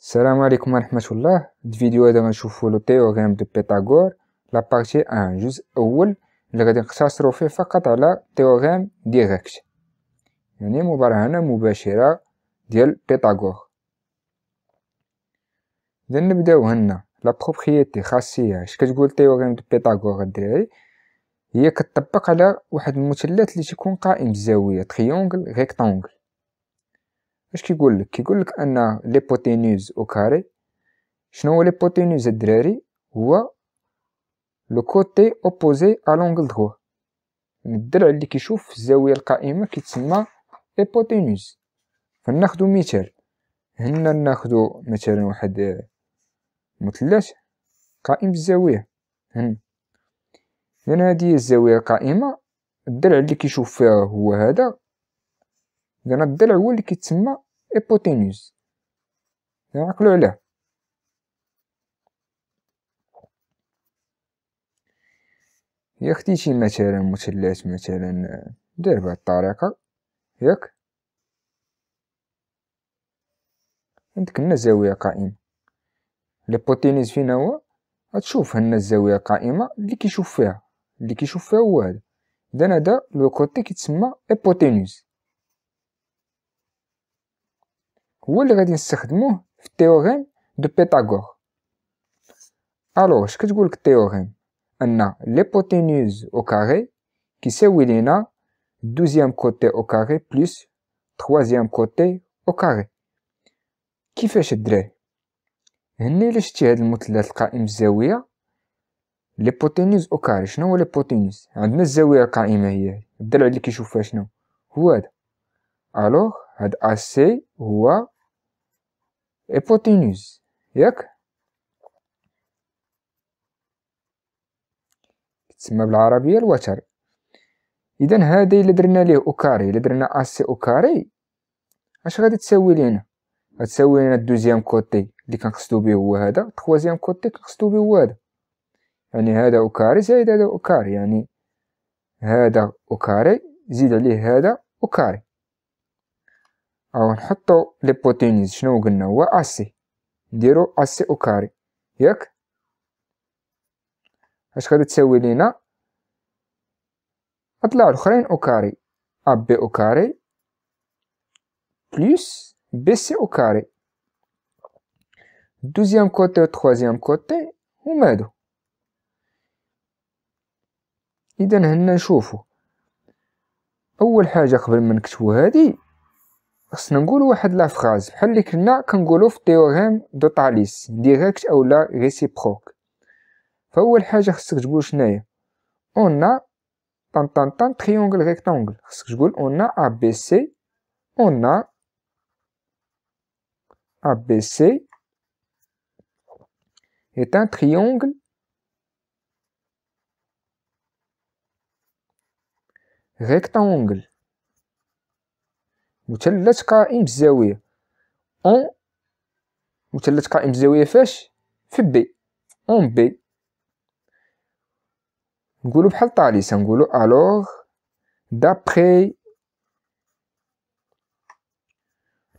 السلام عليكم ورحمة الله الفيديو هذا غنشوفو لو تيوريم دو بيتاغور لا بارتي ان جزء اول اللي غادي نقتصرو فيه فقط على تيوريم ديريكت يعني مبرهنة مباشرة ديال بيتاغور اذا نبداو هنا لا بروبريتي خاصية اش كتقول تيوريم دو بيتاغور الدراري هي كتطبق على واحد المثلث اللي تيكون قائم بالزاوية تريونكل ريكتونكل اش كيقول لك كيقول لك ان ليبوتينوز او كاري شنو هو ليبوتينوز الدراري هو لو كوتي اوبوزي ا لونغل دغوا يعني الدرع اللي كيشوف في الزاويه القائمه كيتسمى ايبوتينوز فناخذ مثال هنا ناخذ مثلا واحد آه، مثلث قائم بالزاويه هنا لان هذه الزاويه القائمه الدرع اللي كيشوف فيها هو هذا زعما الضلع هو اللي كيتسمى ايبوتينوز زعما عقلوا عليه يا خديتي مثلا مثلث مثلا دير بهاد الطريقه ياك عندك هنا زاويه قائمه ليبوتينيز فين هو غتشوف هنا الزاويه قائمه اللي كيشوف فيها اللي كيشوف فيها هو هذا اذا هذا لو كوتي كيتسمى ايبوتينوز هو اللي غادي نستخدموه في التيوريم دو بيتاغور الوغ اش كتقولك التيوريم ان ليبوتينوز او كاري كيساوي لينا دوزيام كوتي او كاري بلس تخوازيام كوتي او كاري كيفاش الدراري هنا الا شتي هاد المثلث القائم الزاويه ليبوتينوز او كاري شنو هو ليبوتينوز عندنا الزاويه القائمه هي الضلع اللي كيشوفها شنو هو هذا الوغ هاد AC هو إيبوتينوز ياك تسمى بالعربية الوتر إذا هادي إلا درنا ليه أوكاري إلا درنا أسي أوكاري أش غادي تساوي لينا غتساوي لينا الدوزيام كوتي اللي كنقصدو بيه هو هذا تخوازيام كوتي كنقصدو بيه هو هذا يعني هذا أوكاري زائد هذا أوكاري يعني هذا أوكاري زيد عليه هذا أوكاري او نحطو ليبوتينيز شنو قلنا هو اسي نديرو اسي او كاري ياك اش غادي تساوي لينا اطلع الاخرين او كاري ابي بي او كاري بلس بي سي او كاري دوزيام كوتي و تخوازيام كوتي هما هادو اذا هنا نشوفو اول حاجه قبل ما نكتبو هادي Nous allons dire la phrase, comme nous l'avons dit dans le théorème de Thalys, direct ou réciproque. La première chose que nous allons dire, c'est que nous avons un triangle rectangle. Nous allons dire ABC, on a ABC est un triangle rectangle. مثلث قائم بالزاويه اون مثلث قائم بالزاويه فاش في بي اون بي نقولو بحال طاليس نقولو الوغ دابخي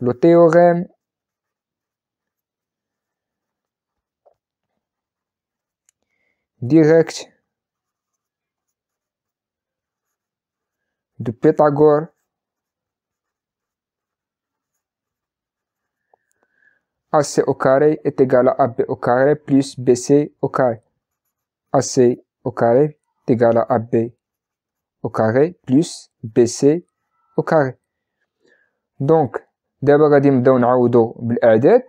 لو تيوريم ديريكت دو بيتاغور AC au carré est égal à AB au carré plus BC au carré. AC au carré est égal à AB au carré plus BC au carré. دونك دابا غادي نبداو نعوضو بالاعداد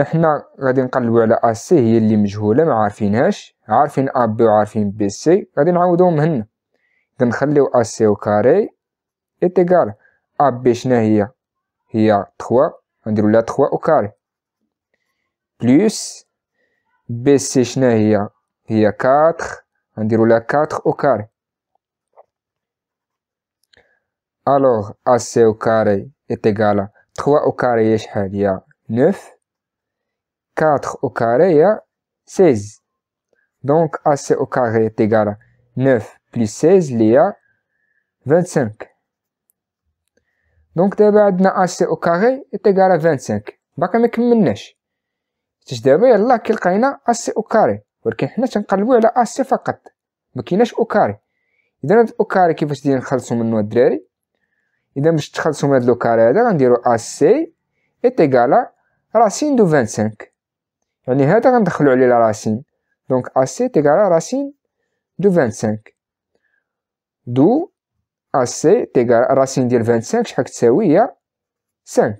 احنا غادي نقلبو على ا سي هي اللي مجهوله ما عارفينهاش عارفين ا بي وعارفين بي سي غادي نعوضوهم هنا كنخليو ا سي او كاري اتيكال ا بي شنو هي هي 3 On déroule à 3 au carré. Plus, b6,9, il y a 4 On déroule à 4 au carré. Alors, ac au carré est égal à 3 au carré, il y a 9. 4 au carré, il y a 16. Donc, AC au carré est égal à 9 plus 16, il y a 25. دونك دابا عندنا ا سي او كاري ايتيغال 25 باقي ما كملناش حيت دابا يلاه كي لقينا ا سي او كاري ولكن حنا تنقلبوا على ا سي فقط ما كايناش او كاري اذا هاد او كاري كيفاش ديال نخلصو منو الدراري اذا باش تخلصو من هاد لو كاري هذا غنديرو ا سي ايتيغال راسين دو 25 يعني هذا غندخلو عليه راسين دونك ا سي ايتيغال راسين دو 25 دو سي تيكال راسين ديال 25 شحال كتساوي هي 5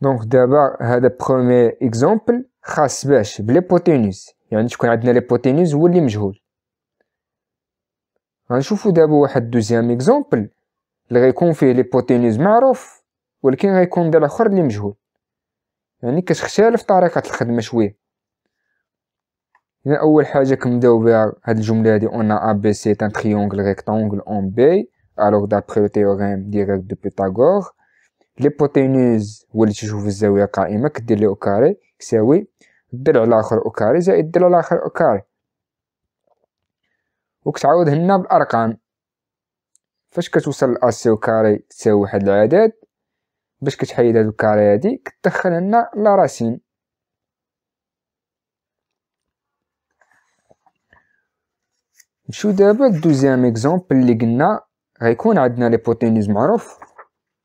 دونك دابا هذا بروميير اكزومبل خاص باش بوتينوس يعني تكون عندنا بوتينوس هو اللي مجهول غنشوفو دابا واحد دوزيام اكزومبل اللي غيكون فيه بوتينوس معروف ولكن غيكون دابا اخر اللي مجهول يعني كتختلف طريقه الخدمه شويه هنا يعني اول حاجه كنبداو بها هاد الجمله هادي اون ا بي سي تان تريونغل ريكتانغل اون بي الوغ دابخي لو تيوريم ديريكت دو بيتاغور بوتينوز هو اللي تشوف الزاويه قائمه كدير لي او كاري كساوي الضلع الاخر او كاري زائد الضلع الاخر او كاري وكتعاود هنا بالارقام فاش كتوصل لاسي او كاري تساوي واحد العدد باش كتحيد هاد الكاري هادي كتدخل هنا لا راسين نشو دابا الدوزيام اكزومبل اللي قلنا غيكون عندنا ليبوتينوز معروف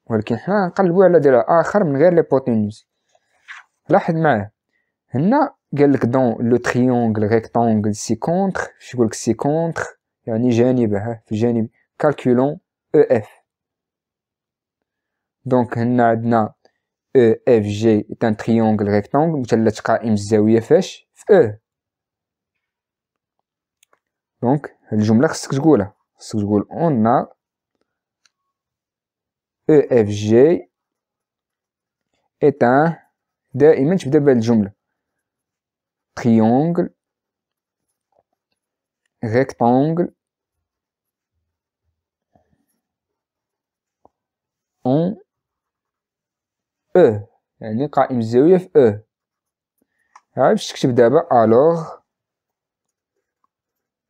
ولكن حنا نقلبو على دايره اخر من غير ليبوتينوز لاحظ معاه هنا قال لك دون لو تريونغل ريكتونغل سي كونتر فاش يقول سي كونتر يعني جانبها في جانب كالكولون او اف دونك هنا عندنا او اف جي ان تريونغل ريكتونغل مثلث قائم الزاويه فاش في او e. دونك Le jumelage, ce que là. Ce que là, on a EFG est un des images de la belle jumelage. Triangle, rectangle, en E. On y a une image de la f. Alors,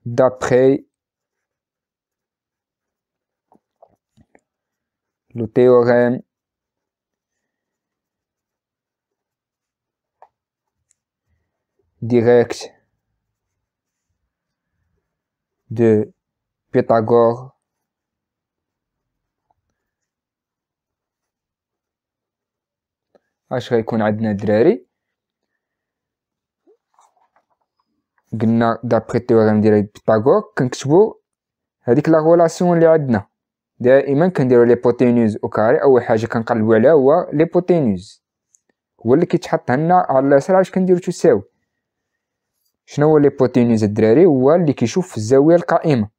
d'après le théorème direct de Pythagore اش غيكون عندنا الدراري قلنا دابخي تيوريم ديال بيتاغور كنكتبو هذيك لا غولاسيون اللي عندنا دائما كنديرو بوتينوز او كاري اول حاجه كنقلبو عليها هو بوتينوز هو اللي كيتحط هنا على اليسار علاش كنديرو تساوي شنو هو بوتينوز الدراري هو اللي كيشوف في الزاويه القائمه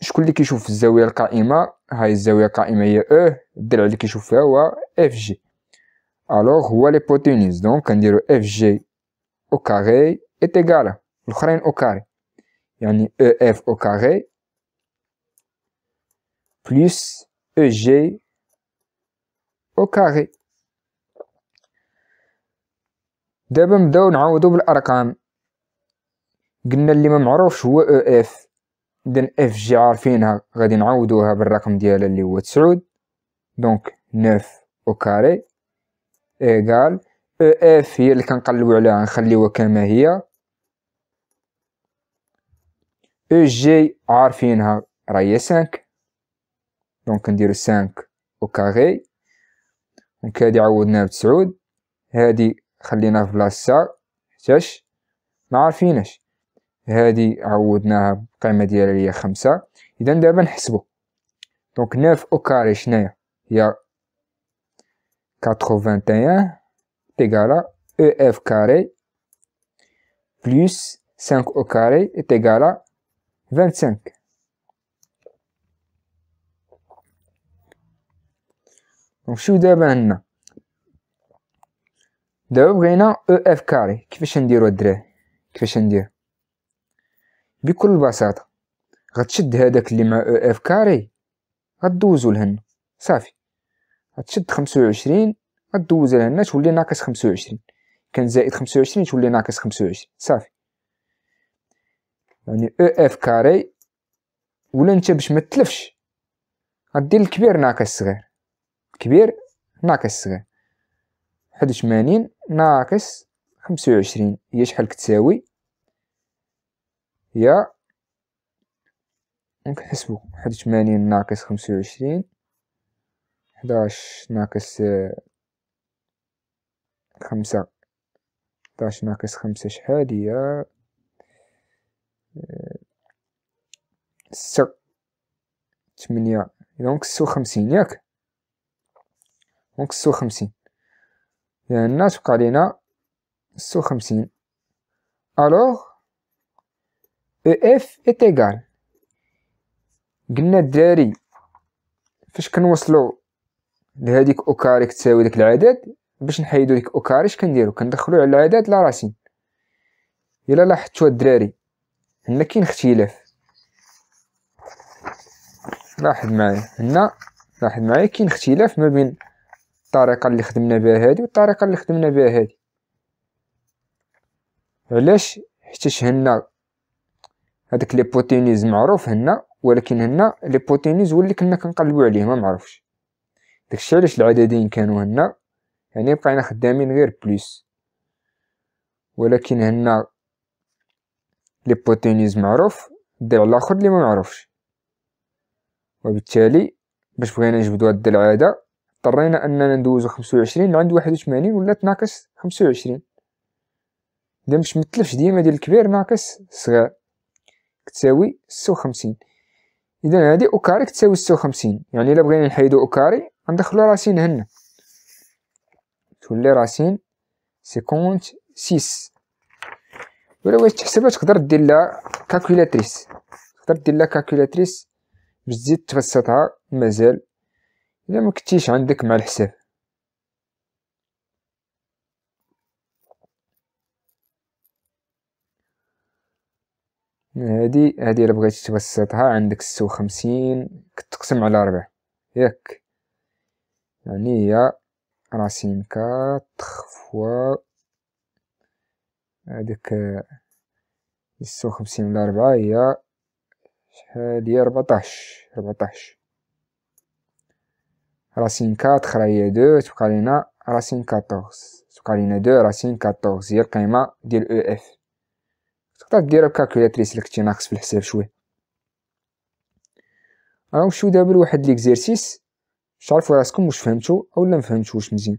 شكون اللي كيشوف في الزاويه القائمه هاي الزاويه القائمه هي او e، الدرع اللي كيشوف فيها هو اف جي الوغ هو بوتينوز دونك كنديرو اف جي او كاري est à l'ukhrain au carré, yani اف e au carré plus EG au carré دابا نبداو نعوضو بالارقام قلنا اللي ما معروفش هو او e اف اذن اف جي عارفينها غادي نعوضوها بالرقم ديالها اللي هو تسعود دونك نوف او كاري ايغال او e اف هي اللي كنقلبو عليها نخليوها كما هي او جي عارفينها راهي 5 دونك نديرو 5 او كاري دونك هادي عوضناها بتسعود هادي خليناها في بلاصه حتاش ما عارفينش هادي عوضناها بقيمه ديالها هي 5 اذا دابا نحسبو دونك 9 او كاري شناهي هي 81 تيغالا او اف كاري بلس 5 او كاري تيغالا 25 دونك شو دابا عندنا دابا بغينا او اف كاري كيفاش نديرو الدراري كيفاش ندير بكل بساطه غتشد هذاك اللي مع او اف كاري غدوزو لهنا صافي غتشد 25 غدوز لهنا تولي ناقص 25 كان زائد 25 تولي ناقص 25 صافي يعني او اف كاري ولا انت باش ما تلفش غدير الكبير ناقص الصغير الكبير ناقص الصغير واحد وثمانين ناقص خمسة وعشرين هي شحال كتساوي هي نحسبو واحد وثمانين ناقص خمسة وعشرين حداش ناقص خمسة حداش ناقص خمسة شحال هي ستة تمنية إذا نكسو خمسين ياك نكسو خمسين لأن توقع تبقى علينا ستة وخمسين ألوغ أو إف إت إيكال قلنا الدراري فاش كنوصلو لهاديك أوكاري كتساوي داك العدد باش نحيدو ديك أوكاري اش كنديرو كندخلو على العدد لا راسين إلا لاحظتو الدراري هنا كاين اختلاف لاحظ معايا هنا لاحظ معايا كاين اختلاف ما بين الطريقه اللي خدمنا بها هذه والطريقه اللي خدمنا بها هذه علاش حيت هنا هذاك ليبوتينيز معروف هنا ولكن هنا ليبوتينيز هو اللي كنا كنقلبوا عليه ما معروفش داكشي علاش العددين كانوا هنا يعني بقينا خدامين غير بلس ولكن هنا ليبوتينيز معروف الضلع الاخر اللي ما معروفش وبالتالي باش بغينا نجبدو هاد العادة اضطرينا اننا ندوزو خمسة وعشرين لعند واحد وثمانين ولات ناقص خمسة وعشرين اذا باش متلفش ديما ديال الكبير ناقص الصغير كتساوي ستة وخمسين اذا هادي اوكاري كتساوي ستة وخمسين يعني الا بغينا نحيدو اوكاري غندخلو راسين هنا تولي راسين سيكونت سيس ولا واش تحسبها تقدر دير لها كالكولاتريس تقدر دير لها كالكولاتريس باش تزيد تبسطها مازال الا ما كنتيش عندك مع الحساب هادي هادي الا بغيتي تبسطها عندك ستة وخمسين كتقسم على ربع ياك يعني هي راسين كاتخ فوا هاديك ستة وخمسين على ربعة هي شحال هي ربعطاش ربعطاش راسين كات هي دو تبقى لينا راسين كاتورز تبقى لينا دو راسين كاتورز هي القيمة ديال او e اف تقدر دير كالكولاتريس اللي كنتي ناقص في الحساب شويه غنمشيو دابا لواحد ليكزيرسيس تعرفو راسكم واش فهمتو اولا مفهمتوش مزيان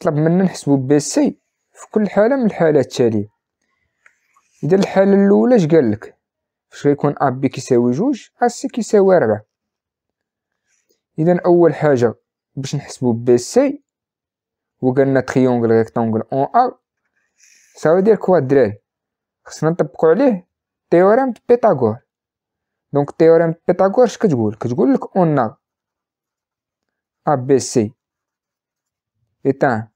طلب منا نحسبو بي سي في كل حالة من الحالات التالية إذا الحالة الأولى اش قالك فاش غيكون أ بي كيساوي جوج أ سي كيساوي ربعة إذا أول حاجة باش نحسبو بي سي وقالنا تريونغل ريكتونغل أون أ سا دير كوا خصنا نطبقو عليه تيوريم بيتاغور دونك تيوريم بيتاغور اش كتقول كتقول لك اون ا بي سي c'est un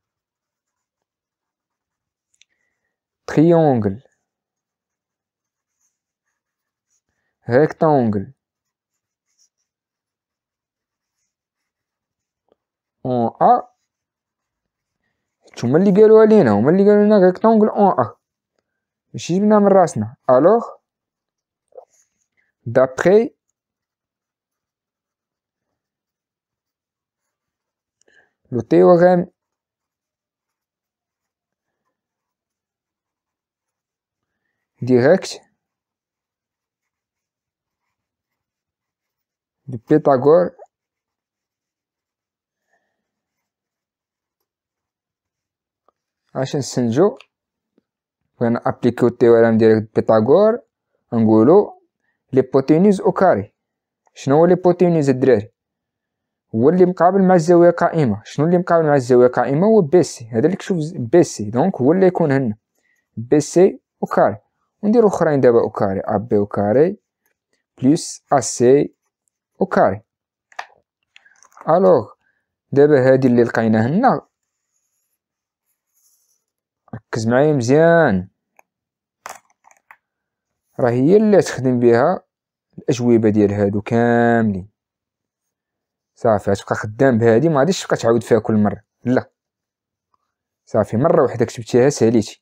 triangle rectangle en A. Tu m'as ligé le Alena, on m'a ligé un rectangle en A. Je suis bien mal rasé. Alors, d'après le théorème direct de Pythagore عشان نستنتجو بغينا نابليكيو التيوريم ديال بيتاغور نقولو ليبوتينيز او كاري شنو هو ليبوتينيز الدراري هو اللي مقابل مع الزاويه قائمه شنو اللي مقابل مع الزاويه قائمه هو بي سي هذا اللي كشوف بي سي دونك هو اللي يكون هنا بي سي او كاري نديرو اخرين دابا او كاري ا بي او كاري بلس ا سي او كاري الوغ دابا هادي اللي لقينا هنا ركز معايا مزيان راه هي اللي تخدم بها الاجوبه ديال هادو كاملين صافي غتبقى خدام بهادي ما غاديش تبقى تعاود فيها كل مره لا صافي مره وحده كتبتيها ساليتي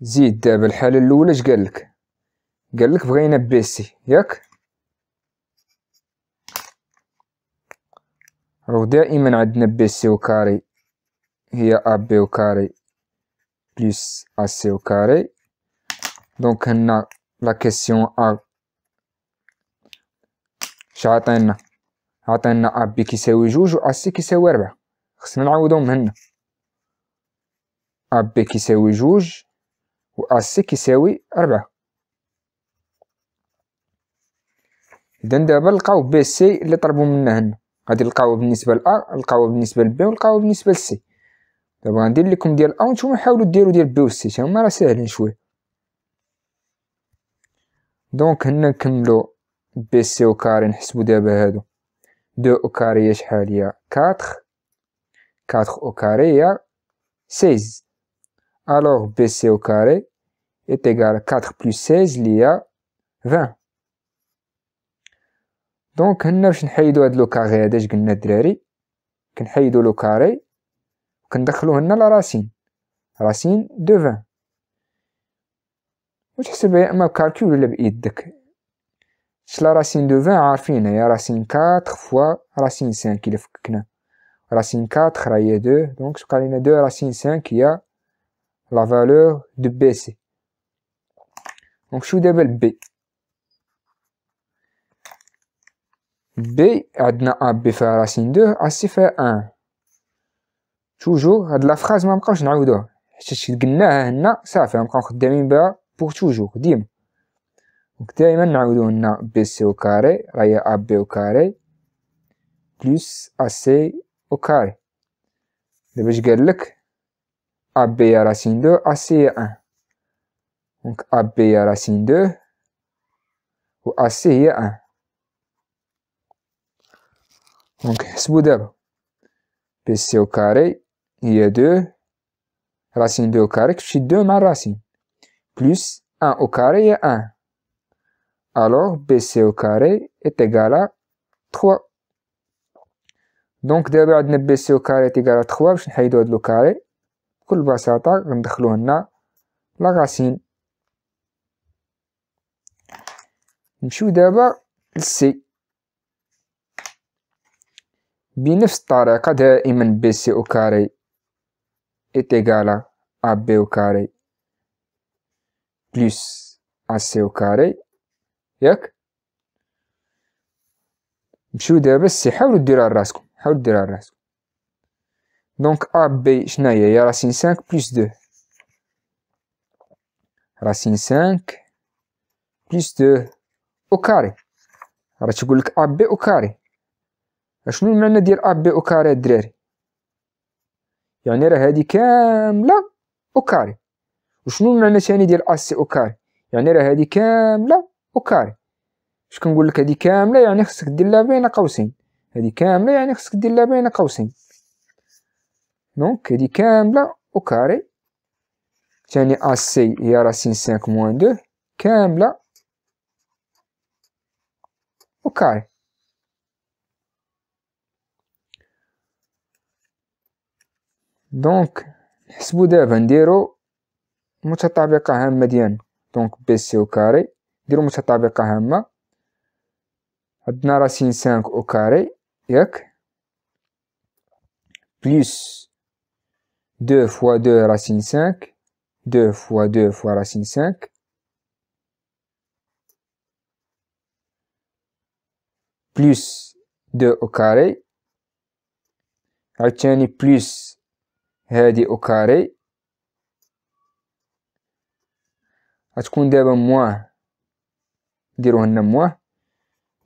زيد دابا الحالة الأولى اش قالك قالك بغينا بيسي ياك راه دائما عندنا بيسي وكاري هي ا بليس وكاري بلس و وكاري دونك هنا لا كيسيون أ شاطينا عطينا عطينا بي كيساوي جوج و ا سي كيساوي ربعة خصنا نعوضهم هنا ا بي كيساوي جوج و وأسك يساوي أربعة إذا دابا نلقاو بي سي اللي طلبو منا هنا غادي نلقاو بالنسبة لأ نلقاو بالنسبة لبي ونلقاو بالنسبة لسي دابا غندير لكم ديال أ و نتوما حاولو ديرو ديال بي و سي تاهما راه ساهلين شوية دونك هنا نكملو بي سي و كاري نحسبو دابا هادو دو أو كاري شحال هي كاتخ كاتخ أو كاري هي سيز Alors, BC au carré est égal à 4 plus 16, il y a 20. دونك هنا باش نحيدو هاد لو كاري هذا اش قلنا الدراري كنحيدو لو كاري وكندخلو هنا لراسين راسين دو 20 وتحسبها يا اما بكالكول ولا بايدك اش لا راسين دو 20 عارفينها يا راسين 4 فوا راسين 5 الا فككنا راسين 4 هي 2 دونك تبقى لينا 2 راسين 5 هي la valeur de bc Donc, je vous appelle B. B, on a a B fait la racine 2, A, C fait 1. Toujours, la phrase, je vais vous dire. Je vais vous ça fait un prendre de B pour toujours. Dim. Donc, je vais vous dire, on a B, C au carré, il y a A, B au carré, plus A, C au carré. Je vais vous dire, AB à racine 2, AC est 1. Donc AB à racine 2, ou AC est 1. Donc, ce modèle, BC au carré, il y a 2, racine 2 au carré, je suis 2 ma racine, plus 1 au carré est 1. Alors, BC au carré est égal à 3. Donc, d'abord, BC au carré est égal à 3, je vais le carré. بكل بساطة غندخلو هنا لاغاسين نمشيو دابا لسي بنفس الطريقة دائما بي سي او كاري اتيكالا ا بي او كاري بلس ا سي او كاري ياك نمشيو دابا لسي حاولو ديروها راسكم حاولو ديروها راسكم دونك أ بي شناهي هي راسين 5 بلس 2 راسين 5 بلس 2 أو كاري راه تيقولك أ بي أو كاري شنو المعنى ديال أ بي أو كاري الدراري يعني راه هادي كاملة أو كاري وشنو المعنى الثاني ديال أ سي أو كاري يعني راه هادي كاملة أو كاري اش كنقول لك هادي كاملة يعني خصك دير لها بين قوسين هادي كاملة يعني خصك دير لها بين قوسين دونك هادي كامله وكاري ثاني أ سي هي راسين 5 موان 2 كامله وكاري دونك نحسبو دابا نديرو متطابقة هامة ديالنا دونك بي سي أو كاري نديرو متطابقة هامة عندنا راسين سانك أو كاري ياك بليس 2 fois 2 racine 5, 2 fois 2 fois racine 5. Plus 2 au carré. Retenez plus هذه au carré. تكون دابا moins moins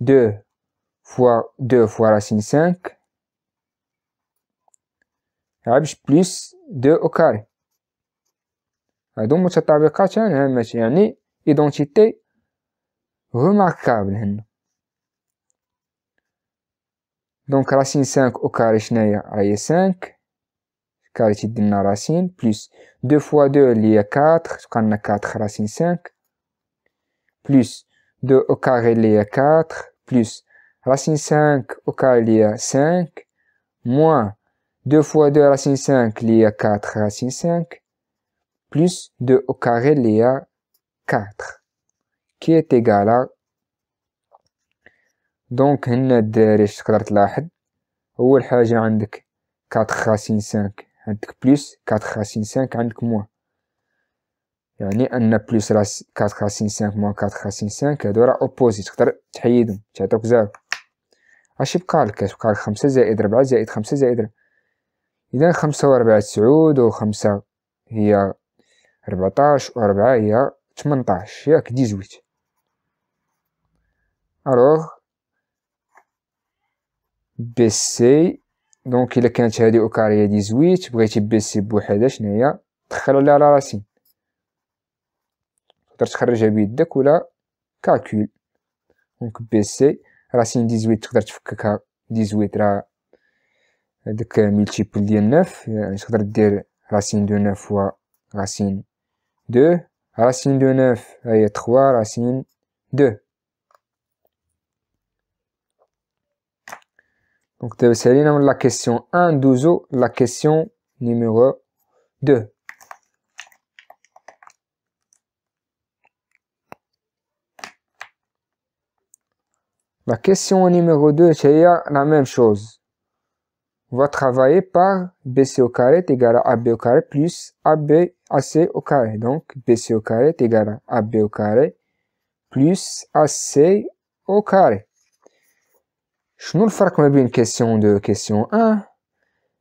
2 fois 2 fois racine 5 plus 2 au carré. Donc, une identité remarquable. Donc, racine 5 au carré, 5. Carré, la racine, plus 2 fois 2, il 4. 4 racine 5. Plus 2 au carré, il 4. Plus racine 5 au carré, 5. Moins 2 fois 2 racine 5 lié à 4 racine 5 plus 2 au carré lié à 4 qui est égal à دونك هنا الدارج تقدر تلاحظ اول حاجه عندك 4 راسين 5 عندك بلس 4 راسين 5 عندك موان يعني ان بلس راس 4 راسين 5 موان 4 راسين 5 هادو راه اوبوزيت تقدر تحيدهم تعطيك زيرو اش يبقى لك كتبقى 5 زائد 4 زائد 5 زائد 4 إذا خمسة وأربعة تسعود وخمسة هي ربعتاش وأربعة هي تمنطاش ياك ديزويت ألوغ بي سي دونك إلا كانت هادي أوكارية هي ديزويت بغيتي بي سي بوحدها شناهي دخل عليها على راسين تقدر تخرجها بيدك ولا كالكول دونك بي سي راسين ديزويت تقدر تفككها ديزويت راه multiple 9 يعني تقدر dire racine de 9 fois racine 2 racine de 9 هي 3 racine 2 donc c'est hein, la question 1 دوزو la question numéro 2 La question numéro 2, c'est la même chose va travailler par BC au carré égal à AB au carré plus AB AC au carré. Donc, BC au carré égal à AB au carré plus AC au carré. Je vais faire comme une question de question 1.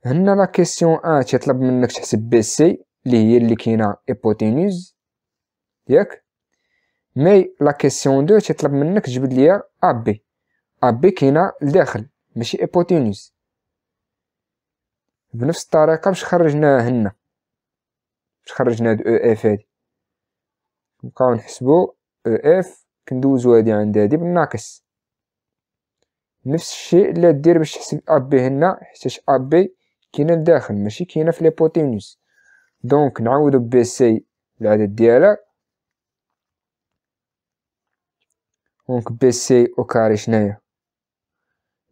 a la question 1 تيطلب la تحسب بي BC, qui est اللي Mais la question la question 2 تيطلب Je تجبد ليا AB AB qui est كاينه Mais c'est hypoténuse. بنفس الطريقه باش هنا باش خرجنا هاد او اف هادي نبقاو نحسبو او اف كندوزو هادي عند هادي بالناقص نفس الشيء اللي دير باش تحسب ابي هنا ا ابي كاينه لداخل ماشي كاينه في ليبوتينوس دونك نعوضو بي سي العدد ديالها دونك بي سي او كاري شناهي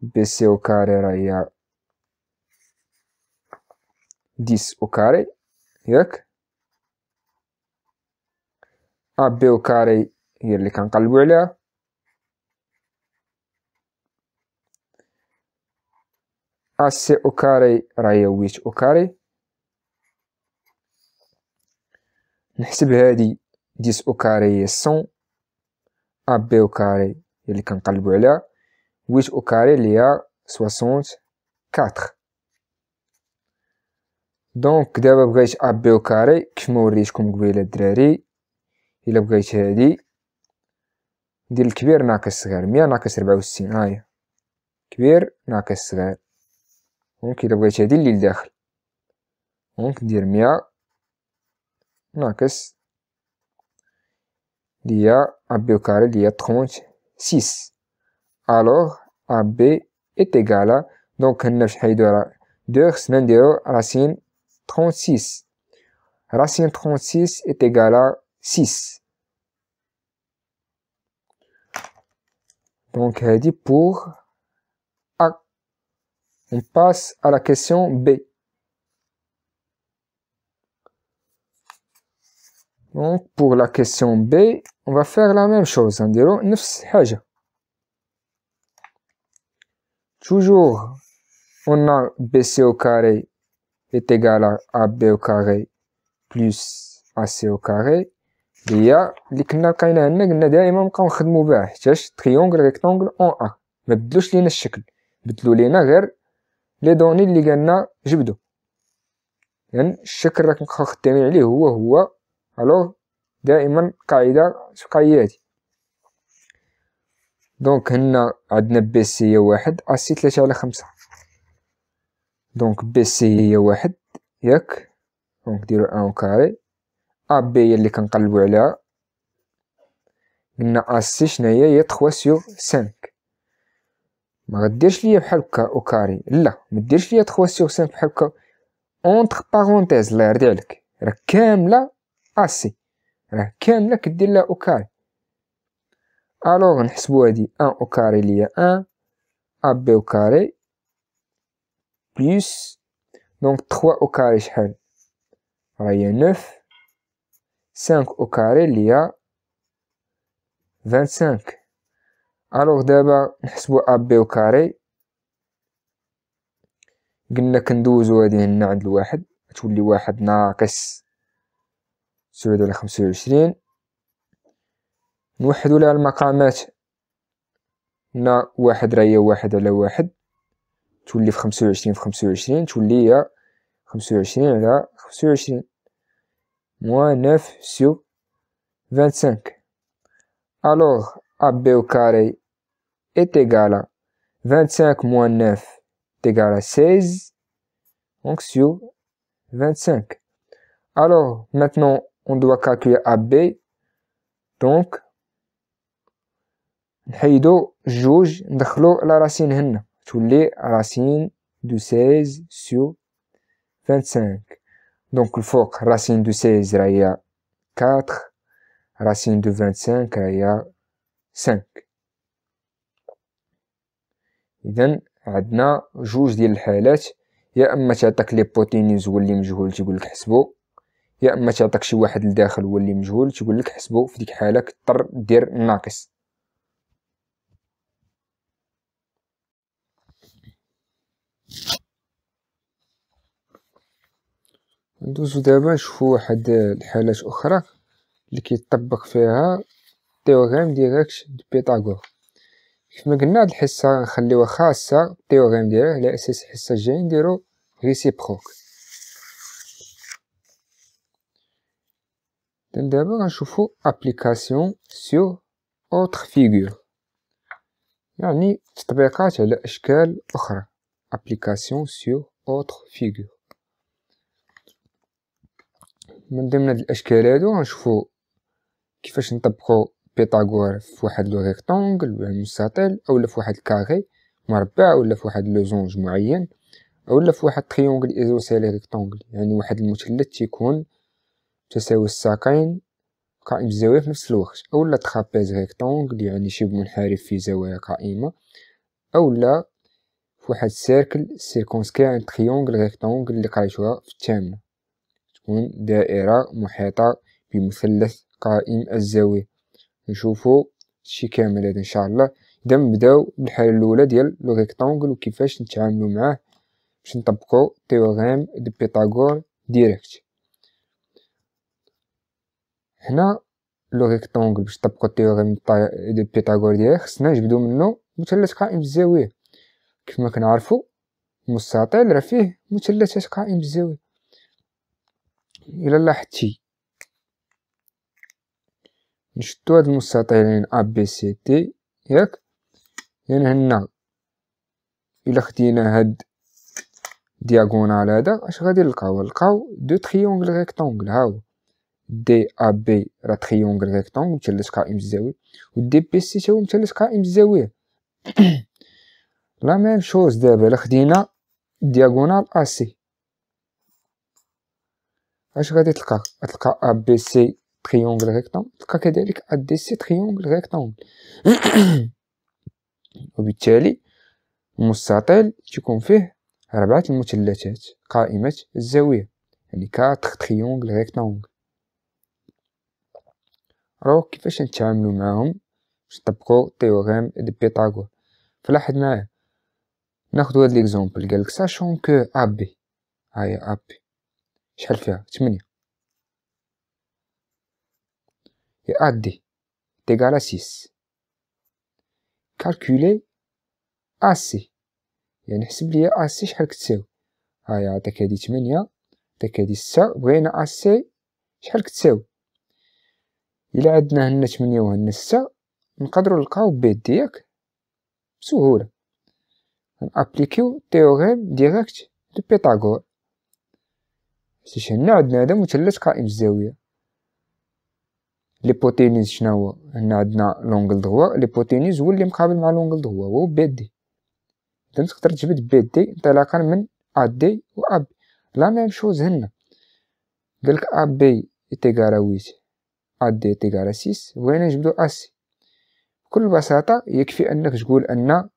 بي سي او كاري راه هي 10 او كاري ياك ا بي او كاري هي اللي كنقلبو عليها ا سي او كاري راه هي 8 او كاري نحسب هادي 10 او كاري هي 100 ا بي او كاري هي اللي كنقلبو عليها 8 او كاري اللي هي 64 دونك دابا بغيت ا بي او كاري كيف ما وريتكم قبيله الدراري الا بغيت هادي ندير الكبير ناقص الصغير مية ناقص ربعة وستين هاهي كبير ناقص صغير دونك الا بغيت هادي اللي لداخل دونك ندير مية ناقص اللي هي ا بي او كاري اللي هي تخونت سيس الوغ ا بي ايت دونك هنا باش نحيدو راه دو خصنا نديرو راسين 36. Racine 36 est égal à 6. Donc, elle dit pour A. On passe à la question B. Donc, pour la question B, on va faire la même chose. Hein, on h Toujours, on a BC au carré est égal à AB au carré بلس AC au carré هي اللي كنا لقيناها هنا قلنا دائما نبقاو نخدمو بها حيتاش تريونغل ريكتونغل اون ا ما بدلوش لينا الشكل بدلو لينا غير لي دوني اللي قالنا جبدو يعني الشكل راك نبقاو خدامين عليه هو هو الوغ دائما قاعدة شقية هادي دونك هنا عندنا بي سي هي واحد سي تلاتة على خمسة دونك بي سي هي واحد ياك دونك ديرو ان كاري ا بي هي اللي كنقلبو عليها قلنا ا سي شناهي هي 3 سور 5 ما غديرش ليا بحال هكا او كاري لا ما ديرش ليا 3 سور 5 بحال هكا اونتر بارونتيز الله يرضي عليك راه كامله ا سي راه كامله كدير لها او كاري الوغ نحسبو هادي ان او كاري ليا ان ا بي او كاري plus دونك 3 او كاري شحال راهي 9 5 او كاري اللي هي 25 الوغ دابا نحسبو ا بي او كاري قلنا كندوزو هادي هنا عند الواحد تولي واحد ناقص سعود على خمسة وعشرين نوحدو لها المقامات هنا واحد راهي واحد على واحد تولي في خمسة وعشرين في خمسة وعشرين تولي هي خمسة وعشرين على خمسة وعشرين موا نوف سيو فانت سانك ألوغ AB au carré est égal à 25 moins 9 est égal à 16. Donc sur 25. Alors maintenant, on doit calculer AB. Donc, نحيدو جوج ندخلو على راسين هنا تولي راسين دو 16 سو 25 دونك الفوق راسين دو 16 راهي 4 راسين دو 25 راهي 5 اذا عندنا جوج ديال الحالات يا اما تعطيك لي بوتينيز هو اللي مجهول تيقول لك حسبو يا اما تعطيك شي واحد لداخل هو اللي مجهول تيقول لك حسبو في ديك الحاله كتر دير ناقص ندوزو دابا نشوفو واحد الحالات اخرى اللي كيطبق فيها تيوريم ديريكت دي بيتاغور كيفما قلنا هاد الحصه نخليوها خاصه التيوريم ديالها على اساس الحصه الجايه نديرو ريسيبروك دابا غنشوفو ابليكاسيون سيو اوتر فيغور يعني تطبيقات على اشكال اخرى ابليكاسيون سيو اوتر فيغور من ضمن هاد الاشكال هادو غنشوفو كيفاش نطبقو بيتاغور في واحد لو ريكتونغل ولا مستطيل او في واحد الكاري مربع اولا في واحد لوزونج معين اولا في واحد تريونغل ايزوسيلي ريكتونغل يعني واحد المثلث تيكون تساوي الساقين قائم الزوايا في نفس الوقت لا ترابيز ريكتونغل يعني شبه منحرف في زوايا قائمه لا في واحد سيركل سيركونسكي ان تريونغل ريكتونغل اللي قريتوها في الثامنه تكون دائرة محيطة بمثلث قائم الزاوية نشوفو هادشي كامل هذا ان شاء الله اذا نبداو بالحاله الاولى ديال لو ريكتانغل وكيفاش نتعاملو معاه باش نطبقو تيوريم دو بيتاغور ديريكت هنا لو ريكتانغل باش نطبقو التيوريم دو بيتاغور ديالو خصنا نجبدو منو مثلث قائم بالزاويه كيف ما كنعرفو المستطيل راه فيه مثلثات قائم بالزاويه الى لاحظتي نشدو هاد المستطيلين ا بي سي تي ياك يعني هنا الى خدينا هاد دياغونال هذا اش غادي نلقاو نلقاو دو تريونغل ريكتونغل هاو دي ا بي راه تريونغل ريكتونغل مثلث قائم الزاويه ودي بي سي تا هو مثلث قائم الزاويه لا ميم شوز دابا الا خدينا دياغونال ا سي اش غادي تلقى غتلقى ا بي سي تريونغل ريكتانغل تلقى كذلك ا دي سي تريونغل ريكتانغل وبالتالي المستطيل تيكون فيه ربعة المثلثات قائمة الزاوية يعني كاتر تريونغل ريكتانغل راهو كيفاش نتعاملو معاهم باش نطبقو تيوغام دو بيتاغور فلاحظ معايا ناخدو هاد ليكزومبل قالك ساشون كو ا بي هاي ا بي شحال فيها ثمانية et AD دي تيغالا سيس كالكولي AC يعني حسب لي AC شحال كتساوي هايا عطاك هادي ثمانية عطاك هادي ستة بغينا AC شحال كتساوي إلا عندنا هنا ثمانية هنا ستة نقدرو نلقاو بيد ياك بسهولة نأبليكيو تيوغيم ديغاكت دو بيتاغور سيش هنا عندنا هذا مثلث قائم الزاوية ليبوتينيز شنو هنا عندنا لونغل دغوا ليبوتينيز هو اللي مقابل مع لونغل دغوا هو بي دي إذا تقدر تجبد بي دي انطلاقا من أ دي و أ بي لا ميم شوز هنا قالك أ بي تيكالا ويت أ دي تيكالا سيس وين نجبدو أ سي بكل بساطة يكفي أنك تقول أن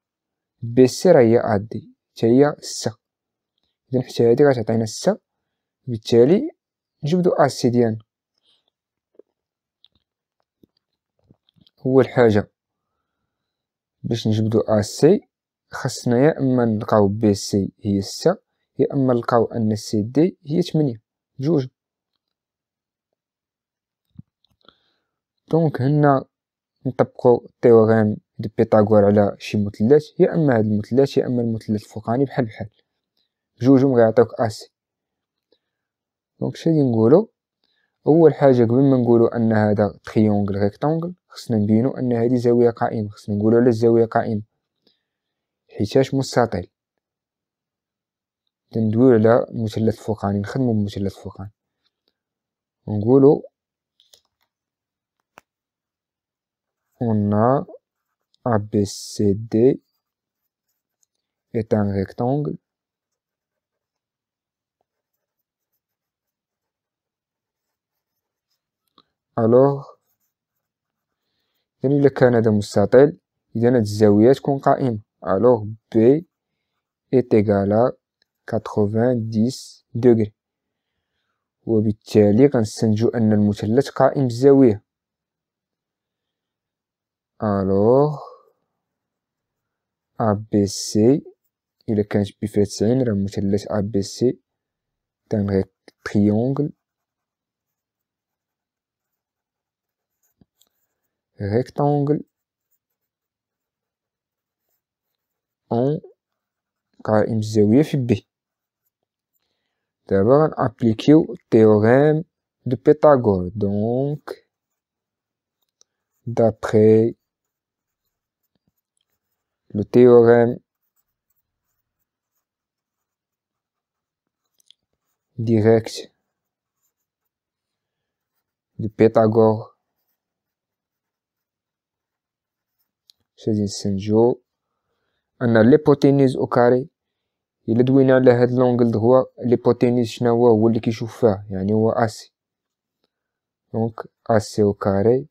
بي سي راهي أ دي تا هي إذا حتى هادي غتعطينا ستة بالتالي نجبدو اسي ديالنا اول حاجه باش نجبدو سي خاصنا يا اما نلقاو بي سي هي 6 يا اما نلقاو ان سي دي هي 8 جوج دونك هنا نطبقو التيوريم دو بيتاغور على شي مثلث يا اما هاد المثلث يا اما المثلث الفوقاني بحال بحال جوجهم غيعطيوك اسي دونك شنو نقولو اول حاجه قبل ما نقولو ان هذا تريونغل ريكتانغل خصنا نبينو ان هذه زاويه قائمه خصنا نقولو على الزاويه قائمه حيتاش مستطيل تندويو على مثلث فوقاني نخدمو بمثلث فوقاني ونقولو ا ب سي دي ايتان rectangle alors يعني إلا كان هذا مستطيل إذا الزاوية تكون قائمة alors B est égal à 90 degré وبالتالي غنستنتجو أن المثلث قائم بالزاوية alors ABC إلا كانت بي فيها تسعين راه المثلث ABC تنغي تريونغل rectangle en قائم FB. D'abord, on applique le théorème de Pythagore donc d'après le théorème direct de Pythagore شادين سنجو أن ليبوتينيز أو كاري إلا دوينا على هاد لونجل دغوا ليبوتينيز شنو هو هو اللي كيشوف فيه يعني هو أسي دونك أسي أو كاري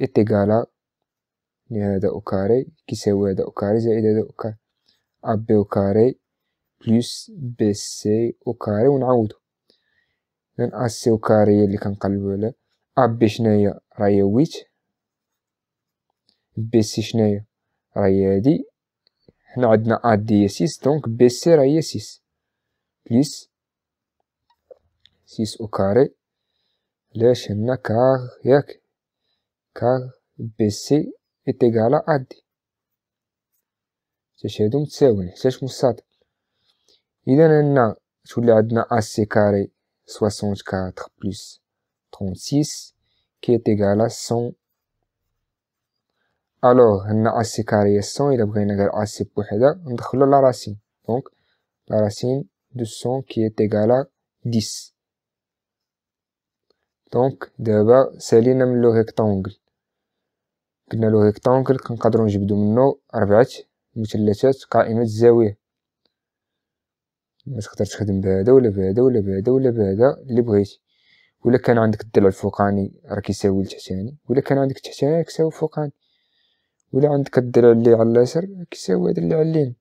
إتيكالا لهذا أو كاري كيساوي هذا أو كاري زائد هذا أو كاري أبي أو كاري بلس بي سي أو كاري ونعاودو إذن أسي أو كاري اللي كنقلبو على أبي شناهي راهي ويت بي سي هي Raye dit, n'a adna adi 6, donc, bc rayé 6. Plus, 6 au carré, lèche n'a car, yak, bc est égal à adi. C'est chez, donc, c'est, c'est, je m'en Il y en a, je voulais adna a c carré, 64 plus 36, qui est égal à 100, الو هنا اسي كاري السون الا بغينا غير اسي بوحدها ندخلو لا راسين دونك لا راسين دو سون كي ايغالا 10 دونك دابا سالينا من لو ريكتانغل قلنا لو ريكتانغل كنقدروا نجبدو منو اربعه مثلثات قائمه الزاويه باش تقدر تخدم بهذا ولا بهذا ولا بهذا ولا بهذا اللي بغيتي ولا كان عندك الضلع الفوقاني راه كيساوي التحتاني ولا كان عندك التحتاني كيساوي الفوقاني ولا عندك الدراع اللي على اليسر كيساوي هذا اللي على اليمين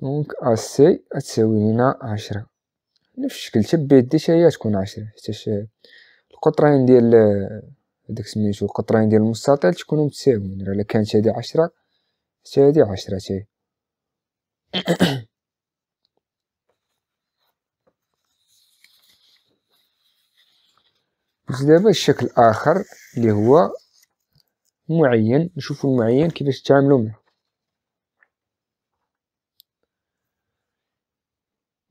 دونك اسي تساوي لينا عشرة نفس الشكل شبه الديشة هي تكون عشرة حتى القطرين ديال هداك سميتو القطرين ديال المستطيل تكونوا متساويين راه الا كانت هادي عشرة حتى هادي عشرة تاي بس دابا الشكل اخر اللي هو معين نشوفوا المعين كيفاش تعاملوا معه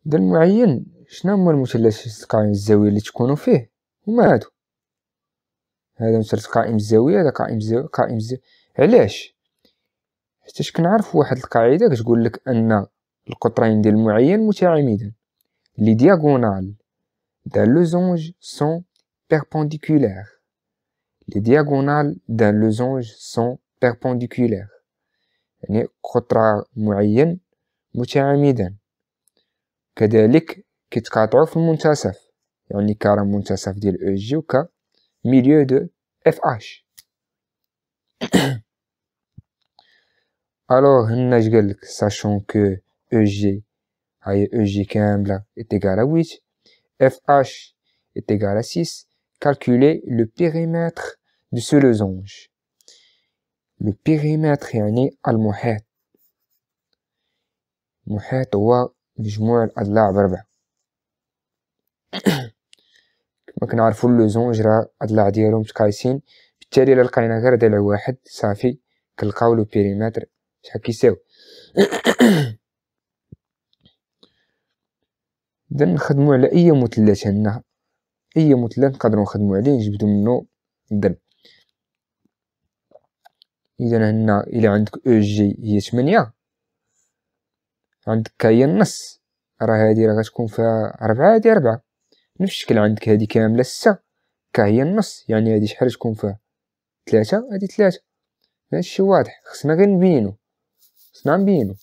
دا المعين شنو هما المثلث قائم الزاويه اللي تكونوا فيه هما هادو هذا مثلث قائم الزاويه هذا قائم الزاويه قائم الزاويه علاش حيتاش كنعرف واحد القاعده كتقول لك ان القطرين ديال المعين متعامدان لي دياغونال دا لو زونج سون perpendiculaires. Les diagonales d'un losange sont perpendiculaires. قطرة معين متعامدا كذلك كيتقاطعوا في المنتصف يعني كار منتصف ديال او جي وكا ميليو دو اف اش هنا اش او جي او جي كامله 8 6 calculer le périmètre de ce losange. Le périmètre يعني المحيط المحيط هو مجموع الأضلاع بربع كما كنعرفو اللوزونج راه الأضلاع ديالهم متقايسين بالتالي إلا لقينا غير ضلع واحد صافي كنلقاو لو بيريمتر شحال كيساوي إذا نخدمو على أي مثلث عندنا اي مثلا نقدروا نخدموا عليه نجبدوا منه الدم اذا هنا الى عندك او جي هي 8 عندك هي النص راه هذه راه غتكون فيها 4 هادي 4 نفس الشكل عندك هذه كامله 6 كا هي النص يعني هذه شحال تكون فيها 3 هذه 3 هذا الشيء واضح خصنا غير نبينو خصنا نبينو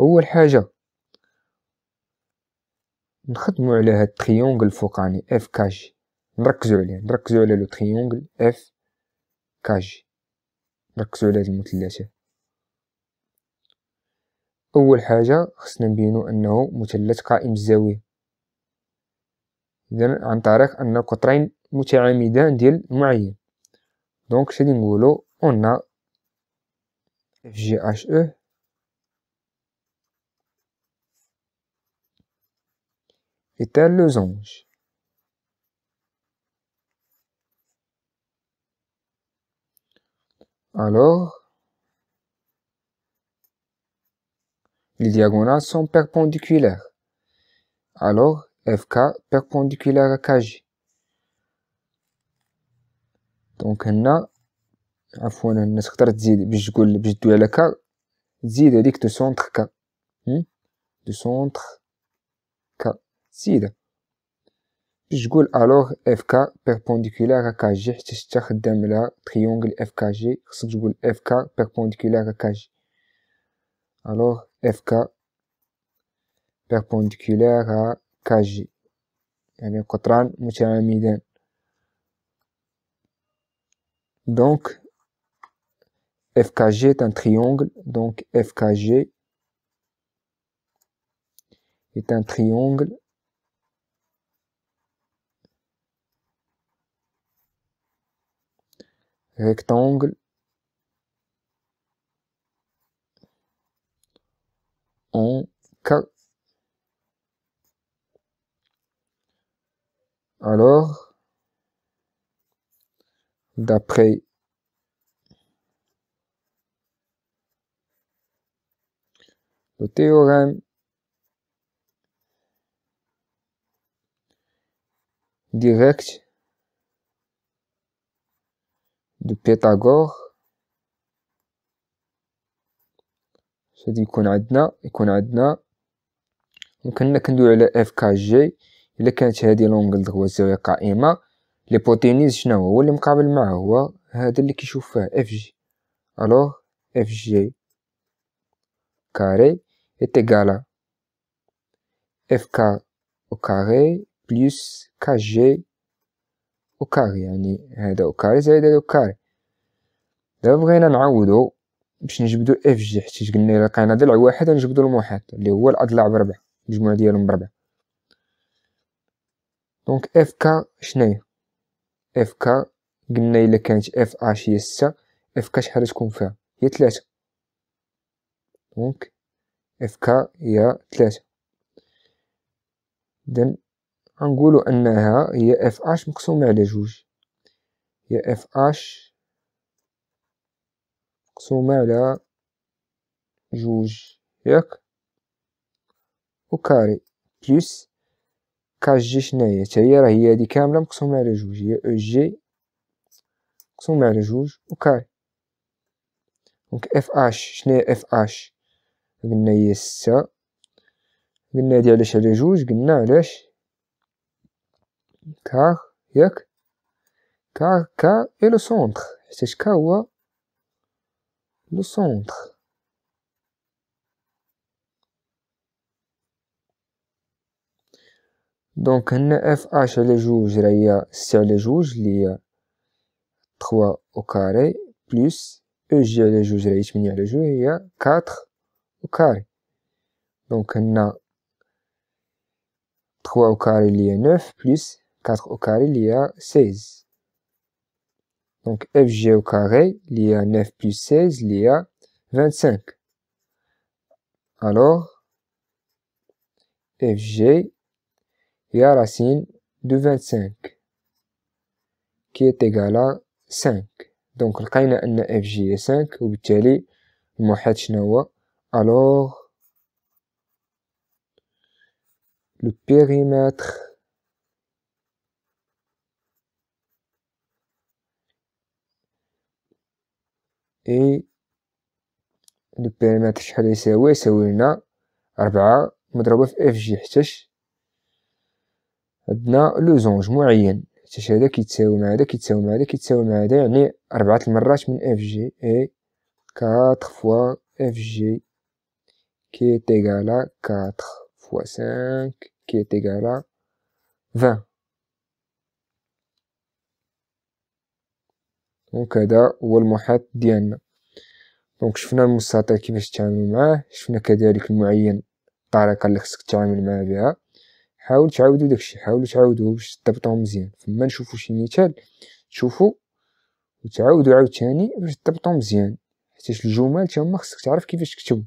اول حاجه نخدمو على هاد التريونغل الفوقاني اف كاجي نركزو عليه نركزو على لو تريونغل اف كاجي نركزو على هاد المثلثات اول حاجه خصنا نبينو انه مثلث قائم الزاويه اذا عن طريق ان قطرين متعامدان ديال معين دونك شنو نقولو اون اف جي اش او et le losange. Alors, les diagonales sont perpendiculaires. Alors, FK perpendiculaire à donc دونك هنا عفوا هنا تقدر تزيد باش تقول de centre على هذيك دو centre K du centre je dis alors FK perpendiculaire à KG. Je Triangle FKG. Je dis FK perpendiculaire à KG. Alors FK perpendiculaire à KG. Donc FKG est un triangle. Donc FKG est un triangle. rectangle en cas. Alors, d'après le théorème direct دو بيتاغور هادي يكون عندنا يكون عندنا يمكننا كندوي على اف كا جي الا كانت هادي لونغل الزاويه قائمة ليبوتينيز شنو هو اللي مقابل معاه هو هذا اللي كيشوف فيه اف جي الوغ اف جي كاري est اف كا او كاري بلس كا جي اوكاري يعني هذا اوكاري زائد هذا اوكاري دابا بغينا نعوضو باش نجبدو اف جي حيت قلنا الا لقينا ضلع واحد نجبدو المحيط اللي هو الاضلاع بربعة المجموع ديالهم بربعة دونك اف كا شناهي اف كا قلنا الا كانت اف اش هي ستة اف كا شحال تكون فيها هي تلاتة دونك اف كا هي تلاتة إذن غنقولوا انها هي اف اش مقسومه على جوج هي اف اش مقسومه على جوج ياك وكاري بلس كاش جي شناهي حتى هي راه هي هادي كامله مقسومه على جوج هي او جي مقسومه على جوج وكاري دونك اف اش شناهي اف اش قلنا هي ستة قلنا هادي علاش على جوج قلنا علاش car, jak? Car, et le centre. a, le centre. Donc, NFH, les juges, là, sur les juges, il y 3 au carré, plus EG, les il y a 4 au carré. Donc, on a 3 au carré, il y 9, plus 4 au carré, il y a 16. Donc FG au carré, il y a 9 plus 16, il y a 25. Alors, FG, il y a racine de 25, qui est égal à 5. Donc, le cas FG est 5, ou شنو Alors, le périmètre اي لو بيريمتر شحال يساوي يساوي لنا ربعة مضروبة في اف جي حتاش عندنا لو زونج معين حتاش هذا كيتساوي مع هذا كيتساوي مع هذا كيتساوي مع هذا يعني ربعة المرات من اف جي اي كاتر فوا اف جي كي est كاتر فوا سانك كي 5 فان دونك هذا هو المحيط ديالنا دونك شفنا المستطيل كيفاش تتعامل معاه شفنا كذلك المعين الطريقه اللي خصك تتعامل معاه بها حاول تعاودوا داكشي حاولوا تعاودوه باش تضبطوه مزيان فما نشوفوا شي مثال تشوفوا وتعاودوا عاوتاني باش تضبطوه مزيان حيت الجمل تا هما خصك تعرف كيفاش تكتب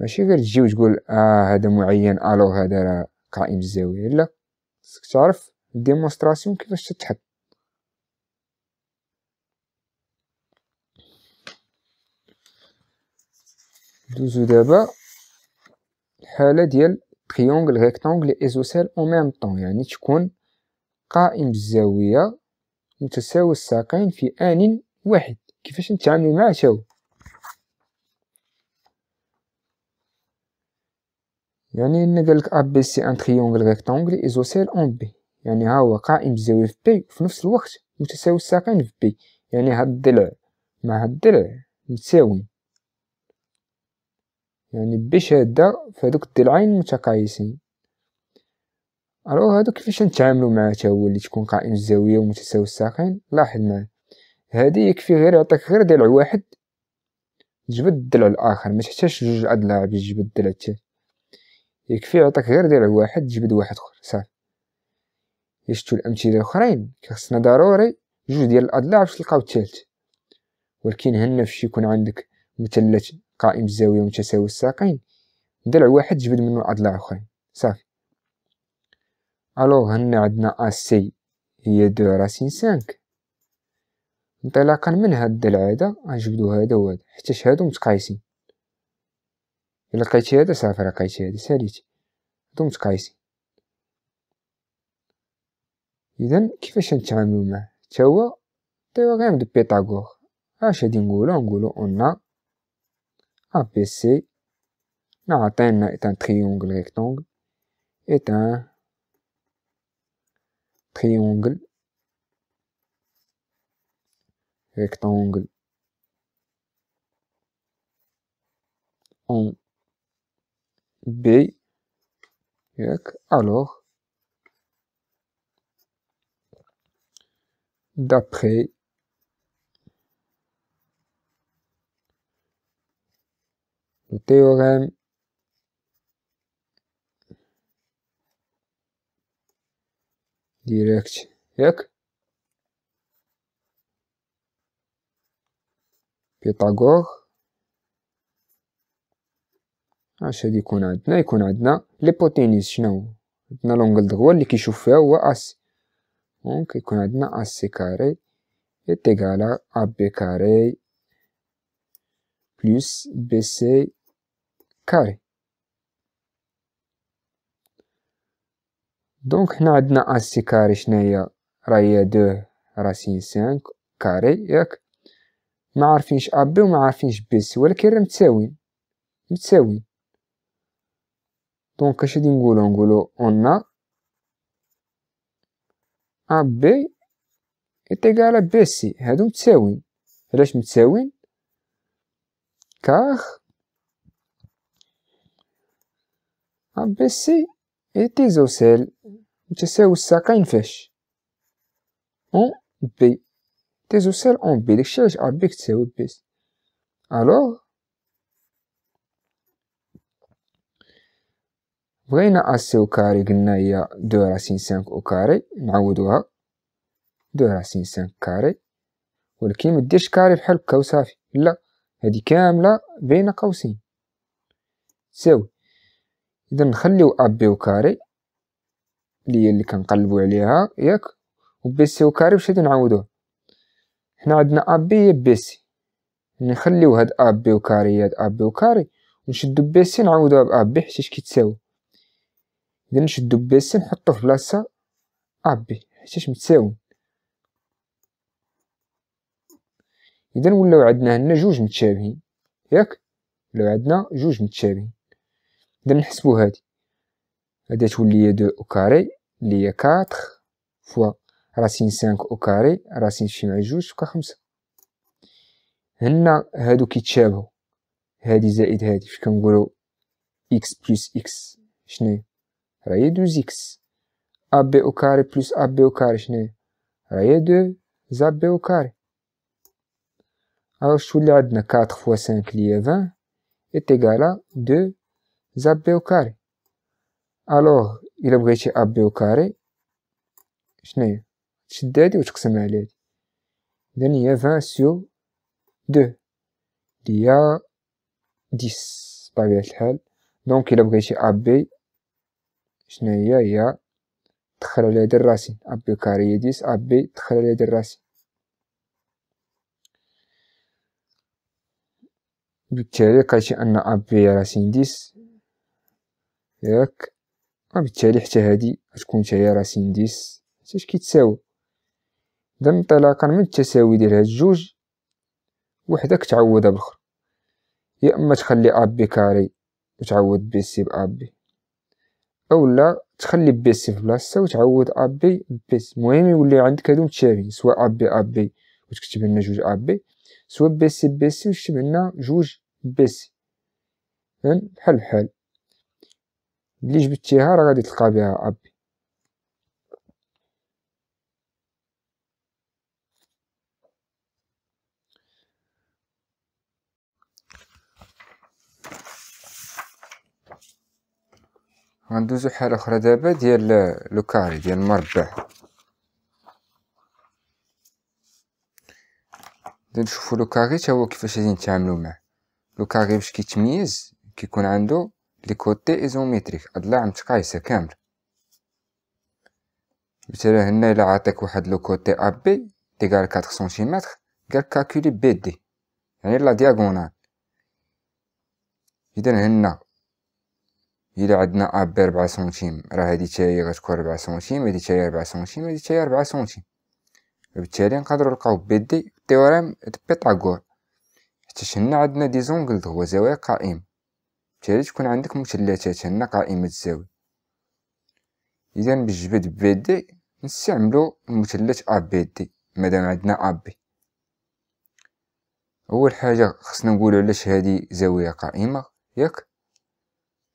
ماشي غير تجي وتقول اه هذا معين الو هذا راه قائم الزاويه لا خصك تعرف ديمونستراسيون كيفاش تتحط ندوزو دابا الحالة ديال تريونكل ريكتونكل إيزوسيل أو ميم طون يعني تكون قائم بالزاوية متساوي الساقين في آن واحد كيفاش نتعاملو معاه تاو يعني ان قالك ا بي سي ان تريونكل ريكتونكل ايزوسيل اون بي يعني ها هو قائم بالزاوية في بي وفي نفس الوقت متساوي الساقين في بي يعني هاد الضلع مع هاد الضلع متساويين يعني في فهادوك الضلعين متقايسين الو هادو كيفاش نتعاملوا معاه حتى هو اللي تكون قائم الزاويه ومتساوي الساقين لاحظ معايا هادي يكفي غير يعطيك غير ضلع واحد تجبد الضلع الاخر ما تحتاجش جوج اضلاع باش تجبد الضلع الثالث يكفي يعطيك غير ضلع واحد تجبد واحد اخر صافي شتو الامثله الاخرين خصنا ضروري جوج ديال الاضلاع باش تلقاو الثالث ولكن هنا فاش يكون عندك مثلث قائم الزاوية متساوي الساقين ضلع واحد جبد منه أضلاع أخرين صافي ألوغ هنا عندنا ا سي هي دو راسين سانك انطلاقا من هاد الضلع هذا غنجبدو هذا وهذا حتى هادو متقايسين إلا لقيتي هذا صافي راه لقيتي هذا ساليتي هادو متقايسين إذا كيفاش نتعاملوا معاه تا هو غير دو بيتاغور اش غادي نقولو نقولو اون ABC, Naratin est un triangle rectangle, est un triangle rectangle en B, alors, d'après le théorème direct Pythagore اش هادي يكون عندنا يكون عندنا ليبوتينيز شنو عندنا فيها هو est égal à carré plus BC كاري دونك هنا عندنا اسي كاري شناهي راهي دو راسين سانك كاري ياك ما عارفينش ا بي وما عارفينش بي سي ولكن راه متساويين متساويين دونك اش غادي نقولو نقولو اون ا بي ايتيغال بي سي هادو متساويين علاش متساويين كاخ بي سي اي سال تساوي الساقين فاش اون بي سال اون بي داكشي الشيء علاش أ بي كتساوي بي الوغ بغينا سي او كاري قلنا هي دو راسين سانك او كاري نعوضوها دو راسين سانك كاري ولكن مديرش كاري بحال هكا وصافي لا هادي كامله بين قوسين تساوي اذا نخليو ا بي وكاري اللي هي اللي كنقلبو عليها ياك وبي سي وكاري باش غادي نعاودوه حنا عندنا ا بي هي بي سي نخليو يعني هاد ا بي وكاري هاد ا بي وكاري ونشدو بي سي نعوضوها ب ا بي كيتساوي اذا نشدو بي سي نحطوه في بلاصه ا بي اش متساوي اذا ولاو عندنا هنا جوج متشابهين ياك ولاو عندنا جوج متشابهين إذا نحسبو هادي هادا تولي دو أو كاري لي هي كاتخ فوا راسين سانك أو كاري راسين شي مع جوج تبقى خمسة هنا هادو كيتشابهو هادي زائد هادي فاش كنقولو إكس بلس إكس شناهي راهي دوز إكس بي أو كاري بلس بي أو كاري شناهي راهي دو زا بي أو كاري ألوغ تولي عندنا كاتخ فوا سانك لي هي فان اتيكالا دو za B au carré. الوغ الا بغيتي ا بي او كاري شناهي تشد هادي وتقسم على هادي اذا هي 20 سيو 2 اللي هي 10 بطبيعة الحال دونك الا بغيتي ابي بي شناهي هي دخل على هادي الراسين ا بي كاري هي 10 ابي دخل تدخل على هادي الراسين بالتالي كاشي ان ابي راسين 10 ياك وبالتالي حتى هادي غتكون تاهي راسين ديس حتاش كيتساوي اذا انطلاقا من التساوي ديال هاد الجوج وحده كتعوضها بالاخرى يا اما تخلي ا بي كاري وتعوض بي سي بابي بي لا تخلي بي سي في بلاصتها وتعوض ا بي بي سي المهم يولي عندك هادو متشابهين سواء ا بي ا بي وتكتب لنا جوج ا بي سواء بي سي بي سي وتكتب لنا جوج بي سي بحال بحال اللي جبتيها راه غادي تلقى بها ابي غندوزو حاله اخرى دابا ديال لو كاري ديال المربع دابا نشوفو لو كاري تا هو كيفاش غادي نتعاملو معاه لو كاري باش كيتميز كيكون عنده لي كوتي إيزوميتريك الضلع متقايسة كامل مثلا هنا إلا عطاك واحد لو كوتي أ بي تيكال 4 سنتيمتر قال كالكولي بي دي يعني لا دياغونال إذا هنا إلا عندنا أ بي ربعة سنتيم راه هادي هي غتكون ربعة سنتيم هادي هي ربعة سنتيم هادي هي ربعة سنتيم وبالتالي نقدرو نلقاو بي دي تيوريم د بيتاغور حتى هنا عندنا دي زونغل هو زوايا قائم تالي تكون عندك مثلثات هنا قائمة الزاوية إذا بالجبد بي دي نستعملو المثلث أ بي دي مادام عندنا أ بي أول حاجة خصنا نقولو علاش هادي زاوية قائمة ياك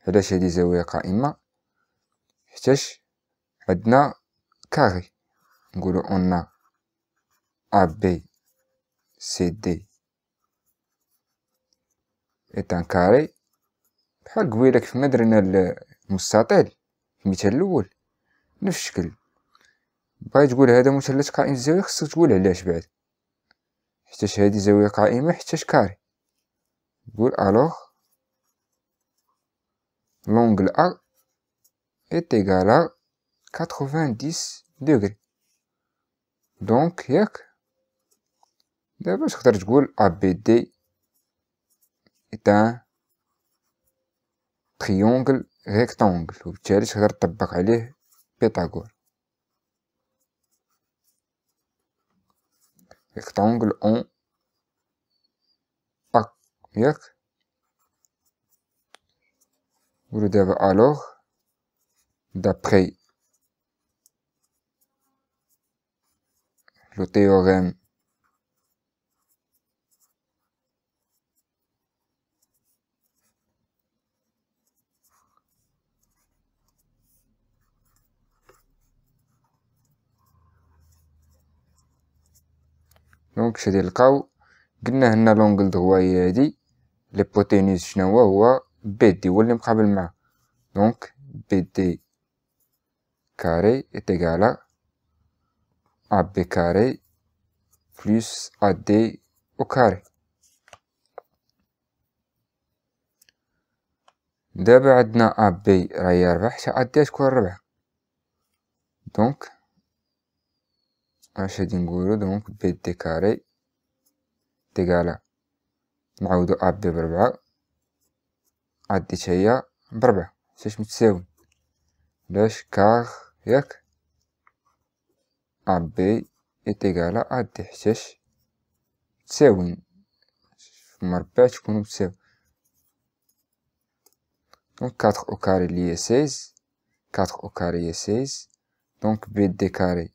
علاش هادي زاوية قائمة حتاش عندنا كاري نقولو أن أ بي سي دي إتان كاري بحال قبيله كيفما درنا المستطيل المثال الاول نفس الشكل باغي تقول هذا مثلث قائم الزاويه خصك تقول علاش بعد حتاش هذه زاويه قائمه حتى كاري تقول الوغ لونغل ا est égal à 90 degrés دونك ياك دابا تقدر تقول ا بي دي est un Triangle, rectangle, le tchèque sera le Pythagore. Rectangle en paque. Vous devez alors, d'après le théorème. دونك شادي نلقاو قلنا هنا لونجل دو هي هادي ليبوتينوز شنو هو هو بي دي هو اللي مقابل معاه دونك بي دي كاري ايتيكالا ا بي كاري بلس ا دي او كاري دابا عندنا ا بي راهي ربع حتى ا دي تكون ربح دونك عشرين نقولو دونك بي تي كاري تي على نعوضو أ بي بربعة عديت هي بربعة شاش متساوي لاش كار ياك أ بي إتيكالا عدي حتاش متساويين في مربع تكونو متساوي دونك كاتر أو كاري لي هي سيز كاتر أو كاري هي سيز دونك بي دي كاري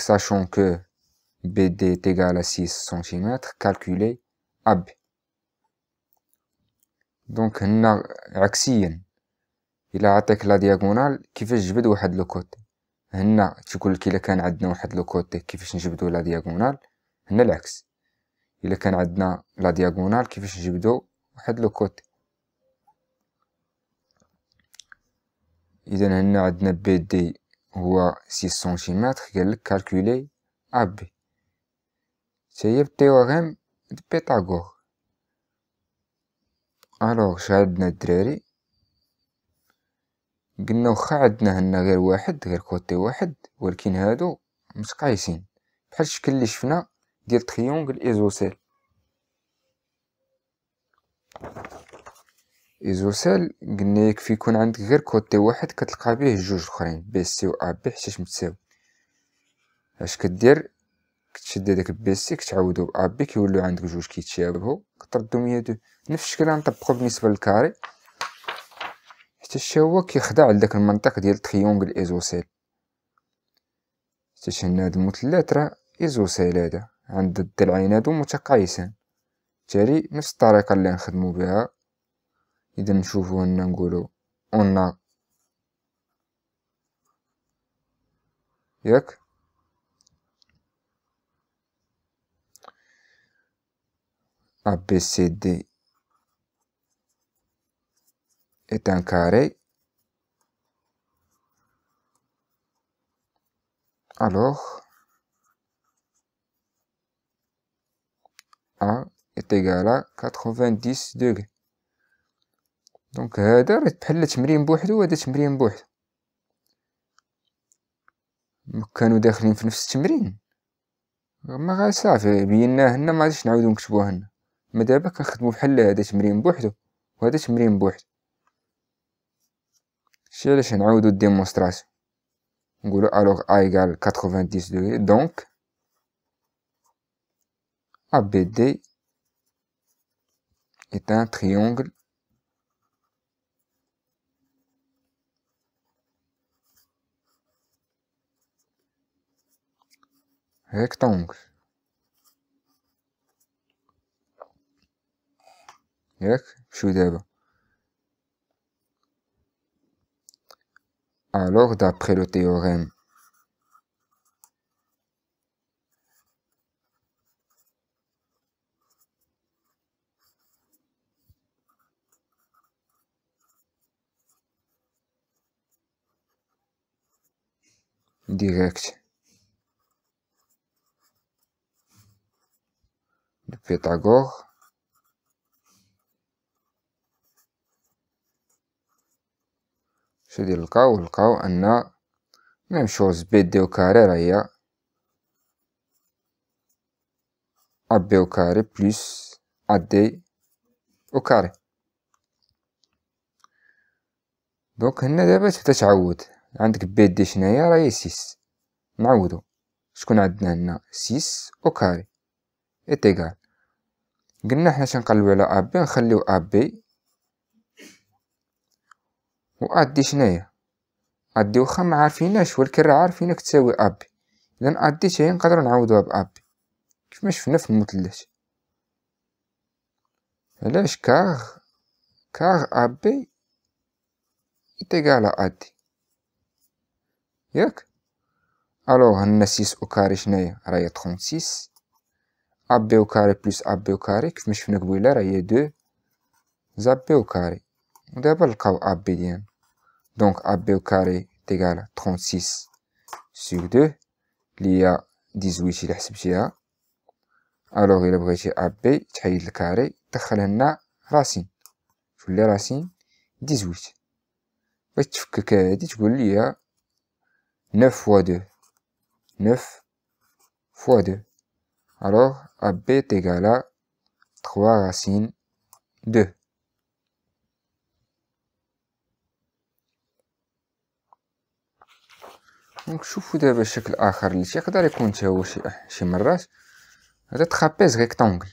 sachant que BD est égal à 6 cm, calculer AB. Donc, il a attaqué la diagonale, qui fait je vais le côté. هنا côté, لك الا كان عندنا واحد لو كوتي كيفاش نجبدو لا دياغونال هنا العكس الا كان عندنا لا a كيفاش نجبدو واحد لو كوتي اذا هنا عندنا هو سيس سنتيمتر قالك كالكولي ا بي سيب تيوريم دي بيتاغور الوغ شعدنا الدراري قلنا وخا عندنا هنا غير واحد غير كوتي واحد ولكن هادو متقايسين بحال الشكل اللي شفنا ديال تريونغل ايزوسيل ايزوسيل قلنا يكفي يكون عندك غير كوتي واحد كتلقى بيه جوج اخرين بي سي و ا بي حتى متساوي اش كدير كتشد هداك بي سي كتعاودو ب ا بي كيوليو عندك جوج كيتشابهو كتردو مية دو نفس الشكل غنطبقو بالنسبة للكاري حتى الشا هو كيخضع لداك المنطق ديال تريونغل الايزوسيل حتى هنا هاد المثلث راه ايزوسيل هدا عند الضلعين هادو متقايسان بالتالي نفس الطريقة اللي نخدمو بها اذا نشوفو هنا نقولو on ياك ABCD est un carré alors A est égal à 90 degrés. دونك هذا راه بحال تمرين بوحدو وهذا تمرين بوحدو كانوا داخلين في نفس التمرين ما غا صافي بيناه هنا ما غاديش نعاودو نكتبوه هنا ما دابا كنخدمو بحال هذا تمرين بوحدو وهذا تمرين بوحدو شي علاش نعاودو الديمونستراسيون نقولو الوغ ا ايغال 90 دوغري دونك ا بي دي ايتان تريونغل rectangle. ياك um. alors d'après le théorème direct de شو دي لقاو لقاو أن ميم شوز بي دي او كاري راهي أ بي او كاري بلس أ دي او كاري دونك هنا دابا تبدا تعود عندك بي دي شناهي راهي سيس نعودو شكون عندنا هنا سيس وكاري إتيكال قلنا حنا اش نقلبو على ا بي نخليو ا بي و ادي دي ادي واخا ما عارفيناش والكرة عارفينك تساوي ا بي اذا ادي دي تاهي نقدرو نعوضوها ب ا بي كيف ما شفنا في المثلث علاش كار كار ا بي يتيغالا ا ياك الو هنا سيس او كاري شناهي راهي تخون سيس ا بي او كاري بلس ا بي او كاري كيف ما شفنا قبيله راه راهي 2 زاب بي او كاري ودابا نلقاو بي ديالنا دونك ا بي او كاري تيغال 36 sur 2 اللي هي 18 اللي حسبتيها الوغ الى بغيتي ا بي تحيد الكاري دخل هنا راسين لي راسين 18 باش تفكك هادي تقول لي 9 فوا 2 9 فوا 2 Alors, AB est égal à 3 racine 2. ونشوفو دابا الشكل اخر اللي تيقدر يكون تاهو شي شي مرات هذا ترابيز ريكتونغل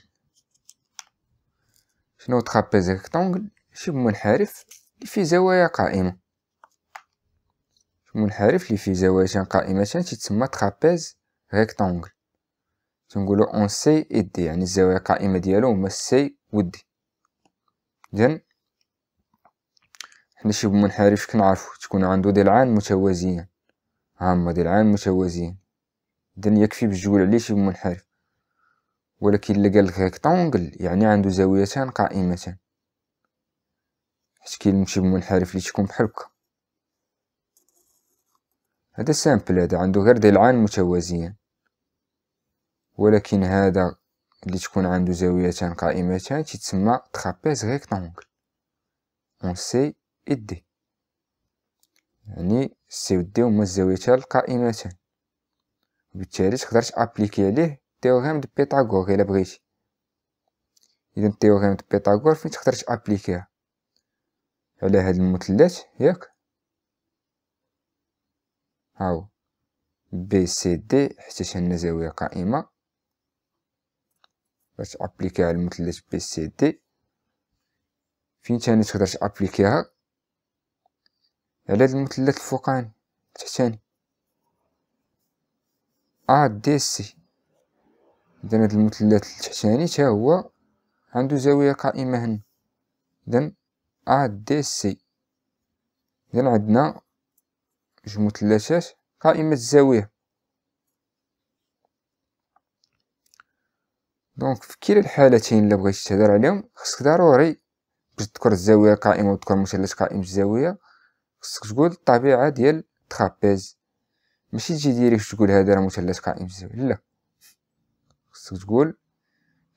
شنو ترابيز ريكتونغل شي منحرف اللي فيه زوايا قائمه منحرف اللي فيه زوايا قائمتان تيتسمى ترابيز ريكتونغل تنقولو اون سي اي دي يعني الزاوية القائمة ديالو هما سي و دي إذن حنا شي منحرف كنعرفو تكون عندو ضلعان متوازيين هما ضلعان متوازيين إذن يكفي بجول عليه شي منحرف ولكن اللي قالك ريكتونغل يعني عندو زاويتان قائمتان حيت كاين شي منحرف اللي تكون بحال هذا سامبل هذا عندو غير ضلعان متوازيين ولكن هذا اللي تكون عنده زاويتان قائمتان تسمى ترابيز ريكتانغل اون سي اي دي يعني سي و دي هما الزاويتان القائمتان وبالتالي تقدر تابليكي عليه تيوريم دو بيتاغور الا بغيتي اذا تيوريم دو بيتاغور فين تقدر تابليكيها على هاد المثلث ياك هاو بي سي دي حتى عندنا زاويه قائمه باش على المثلث بي سي دي فين تاني تقدر تابليكيها على هاد المثلث الفوقاني تحتاني ا دي سي اذا هاد المثلث التحتاني حتى هو عنده زاويه قائمه هنا اذا ا دي سي اذا عندنا جوج مثلثات قائمه الزاويه دونك في كلا الحالتين اللي بغيتي تهضر عليهم خصك ضروري باش تذكر الزاويه القائمه وتذكر مثلث قائم الزاويه خصك تقول الطبيعه ديال الترابيز ماشي تجي ديريكت تقول هذا راه مثلث قائم الزاويه لا خصك تقول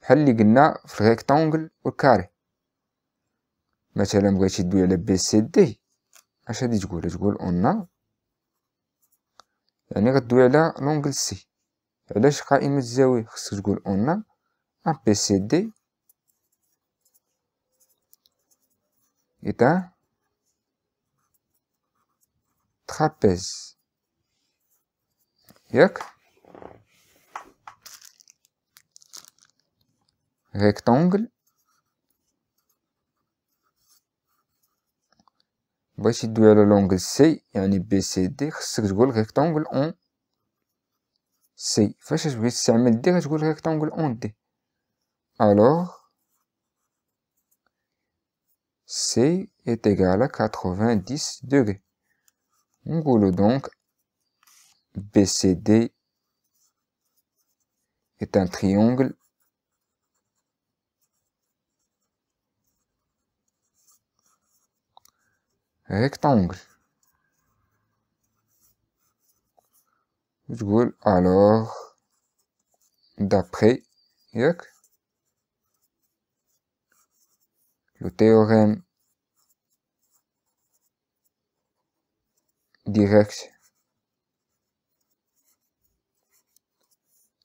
بحال اللي قلنا في الريكتانجل والكاري مثلا بغيتي تدوي على بي سي دي اش غادي تقول تقول اون يعني غدوي على لونغل سي علاش قائمه الزاويه خصك تقول اون un PCD est un trapèze. Rectangle. Voici d'où est C et un BCD. C'est le rectangle en C. فاش تبغي تستعمل D le rectangle en D alors C est égal à 90 degrés. On roule donc BCD est un triangle rectangle. Je roule alors d'après le théorème direct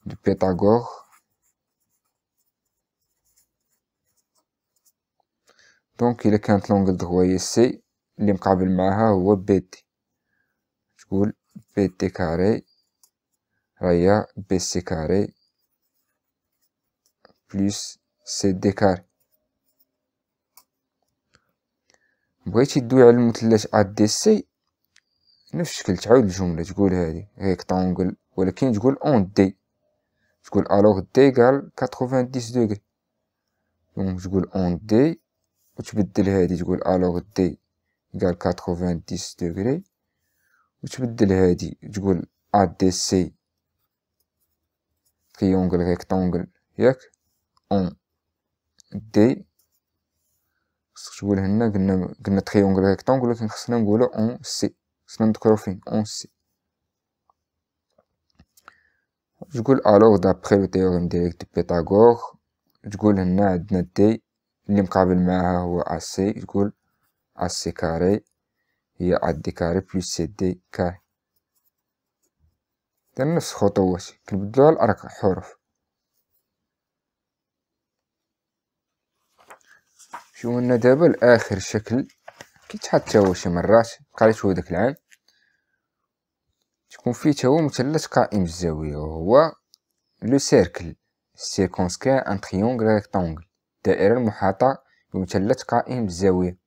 du Pythagore donc il est l'angle droit et c'est l'imcabel maha ou bt je vous bt carré raya bc carré plus cd carré بغيتي دوي على المثلث ا دي سي نفس الشكل تعاود الجمله تقول هذه ريكتانغل ولكن تقول اون دي تقول الوغ دي ايغال 90 دوغري دونك تقول اون دي وتبدل هذه تقول الوغ دي ايغال 90 دوغري وتبدل هذه تقول ا دي سي تريونغل ريكتانغل ياك اون دي خصك تقول هنا قلنا قلنا تريونغل ريكتونغ ولكن خصنا نقولو اون سي خصنا نذكرو فين اون سي تقول الوغ دابخي لو تيوريم ديريكت دو بيتاغوغ تقول هنا عندنا دي اللي مقابل معاها هو ا سي تقول ا سي كاري هي ا دي كاري بلوس سي دي كاري تنفس نفس الخطوات كنبدلوها الارقام حروف شو لنا دابا لاخر شكل كيتحط تا هو شي مرات قريتو داك العام تكون فيه تا هو مثلث قائم الزاويه وهو لو سيركل سيكونس سيكونسكير ان تريونغل ريكتانغل الدائره المحاطه بمثلث قائم الزاويه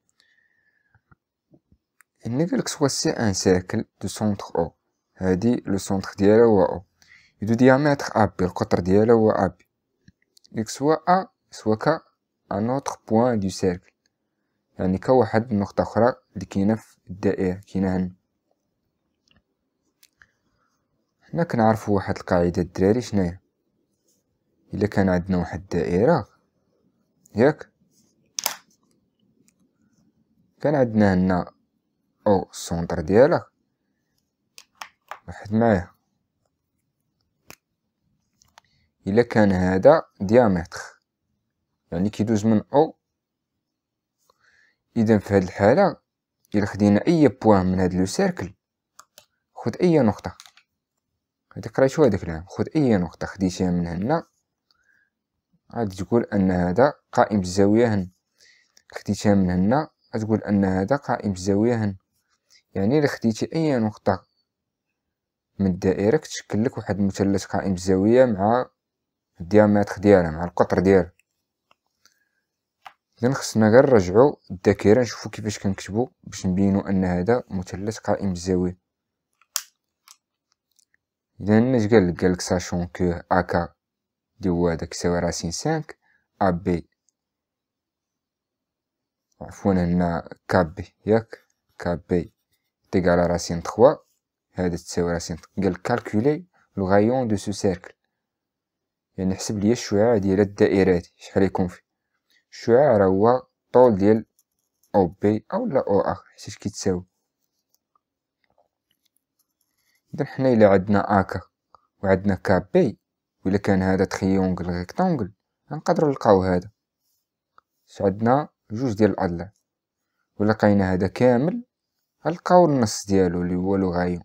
هنا قالك سوا سي ان سيركل دو سونتر او هادي لو سونتر ديالها هو او دو ديامتر ابي القطر ديالها هو ابي اكس سوا ا سوا كا ان اوتر point دو سيركل يعني كواحد نقطة أخرى اللي كاينة في الدائرة كاينة هنا حنا كنعرفو واحد القاعدة الدراري شناهي إلا كان عندنا واحد الدائرة ياك كان عندنا هنا أو السونتر ديالها واحد معايا إلا كان هذا ديامتر يعني كيدوز من او اذا في هذه الحاله الا خدينا اي بوان من هذا لو سيركل خد اي نقطه راه قريتو هذاك العام خد اي نقطه خديتيها من هنا غادي تقول ان هذا قائم الزاويه هن خديتها من هنا غتقول ان هذا قائم الزاويه هن يعني الا خديتي اي نقطه من الدائره كتشكل لك واحد المثلث قائم الزاويه مع الديامتر ديالها مع القطر ديالها اذا خصنا غير نرجعو الذاكره نشوفو كيفاش كنكتبو باش نبينو ان هذا مثلث قائم الزاوية اذا اش قالك قالك ساشون كو اكا دي هو هداك يساوي راسين سانك ا بي عفوا هنا كابي ياك كابي تيغال راسين تخوا هذا تساوي راسين قال كالكولي لو غايون دو سو سيركل يعني حسب ليا الشعاع ديال الدائرات شحال يكون فيه الشعاع هو طول ديال او بي او لا او اخر حيت كيتساوي اذا حنا الى عندنا اكا وعندنا كابي بي ولا كان هذا تريونغل ريكتانغل غنقدروا نلقاو هذا عندنا جوج ديال الاضلاع و لقينا هذا كامل غنلقاو النص ديالو اللي هو لوغايون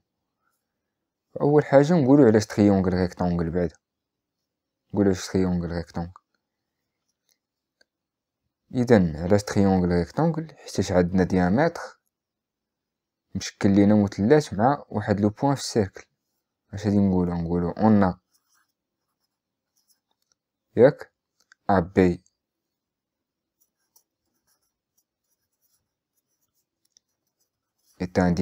اول حاجه نقولوا علاش تريونغل ريكتانغل بعدا نقولوا علاش تريونغل ريكتانغل اذا علاش تريونغل ريكتونغل حيتاش عندنا ديامتر مشكل لينا مثلث مع واحد لو بوان في السيركل اش غادي نقولو نقولو اون ياك ا بي est un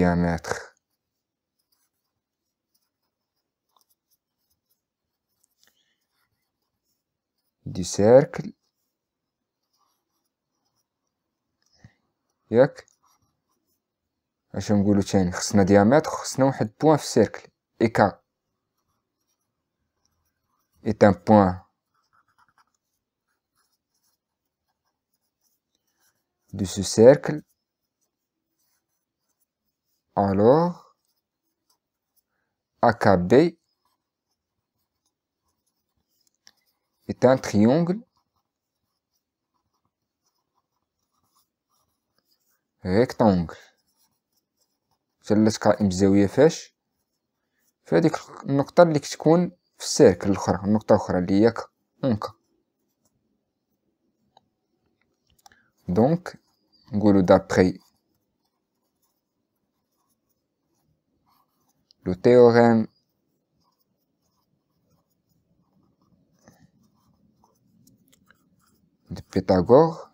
دي سيركل Donc, si un diamètre, j'ai un point cercle. Et K est un point de ce cercle. Alors, AKB est un triangle. ريكتونغل مثلث قائم الزاويه فاش فهاديك النقطه اللي كتكون في السيركل الاخرى النقطه الاخرى اللي هي ك انكا دونك نقولوا دابري لو théorème de Pythagore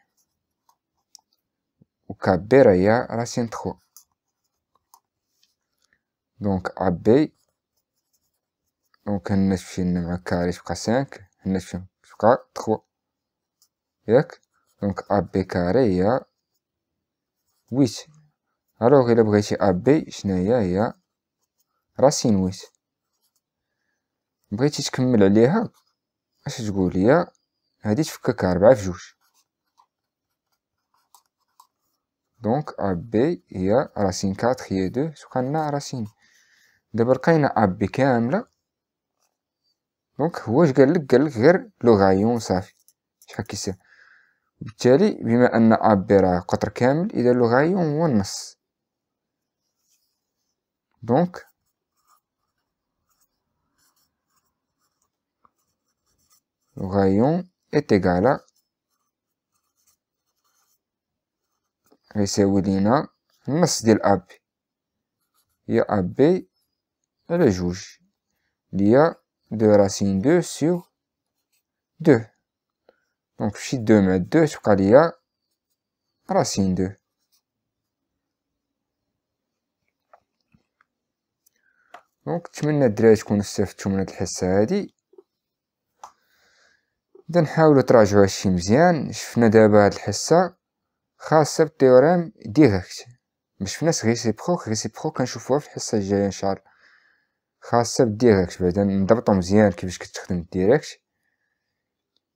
أكبر هي راسين تخوا دونك أبي دونك هنا تمشي مع كاري تبقى سانك هنا تمشي تبقى تخوا ياك دونك أبي كاري هي ويت ألوغ إلا بغيتي أبي شناهي هي راسين ويت بغيتي تكمل عليها اش تقول ليا هادي تفكك ربعة في جوج دونك ا بي هي راسين 4 هي 2 سكاننا راسين دابا لقينا ا بي كاملة دونك هو واش قال لك قال لك غير لوغايون صافي شحال كيسير بالتالي بما ان ا بي راه قطر كامل اذا لوغايون هو النص دونك لوغايون est égal غيساوي لينا النص ديال أ بي هي أ بي على جوج اللي هي دو راسين دو سيغ دو دونك مشيت دو مع دو تبقى ليا راسين دو دونك نتمنى الدراري تكونوا استفدتو من هاد الحصه هادي اذا نحاولوا تراجعوا هادشي مزيان شفنا دابا هاد الحصه خاصة بالتيورام ديريكت مش في ناس ريسيبروك ريسيبروك كنشوفوها في الحصة الجاية إن شاء الله خاصة بالديريكت بعدا نضبطو مزيان كيفاش كتخدم الديريكت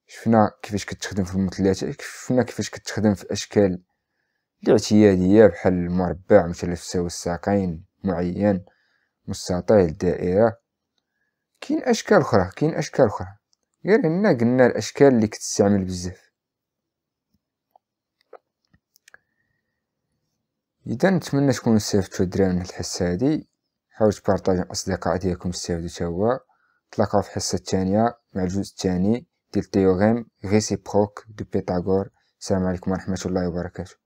شفنا كيفاش كتخدم في المثلثات شفنا كيفاش كتخدم في الأشكال الاعتيادية بحال المربع مثلث تساوي الساقين معين مستطيل دائرة كاين أشكال أخرى كاين أشكال أخرى غير هنا قلنا الأشكال اللي كتستعمل بزاف اذا نتمنى تكونوا استفدتوا الدراري من الحصه هذه حاولوا تبارطاجوا الاصدقاء ديالكم استفدوا حتى هو تلاقاو في الحصه الثانيه مع الجزء الثاني ديال تيوريم ريسيبروك دو بيتاغور السلام عليكم ورحمه الله وبركاته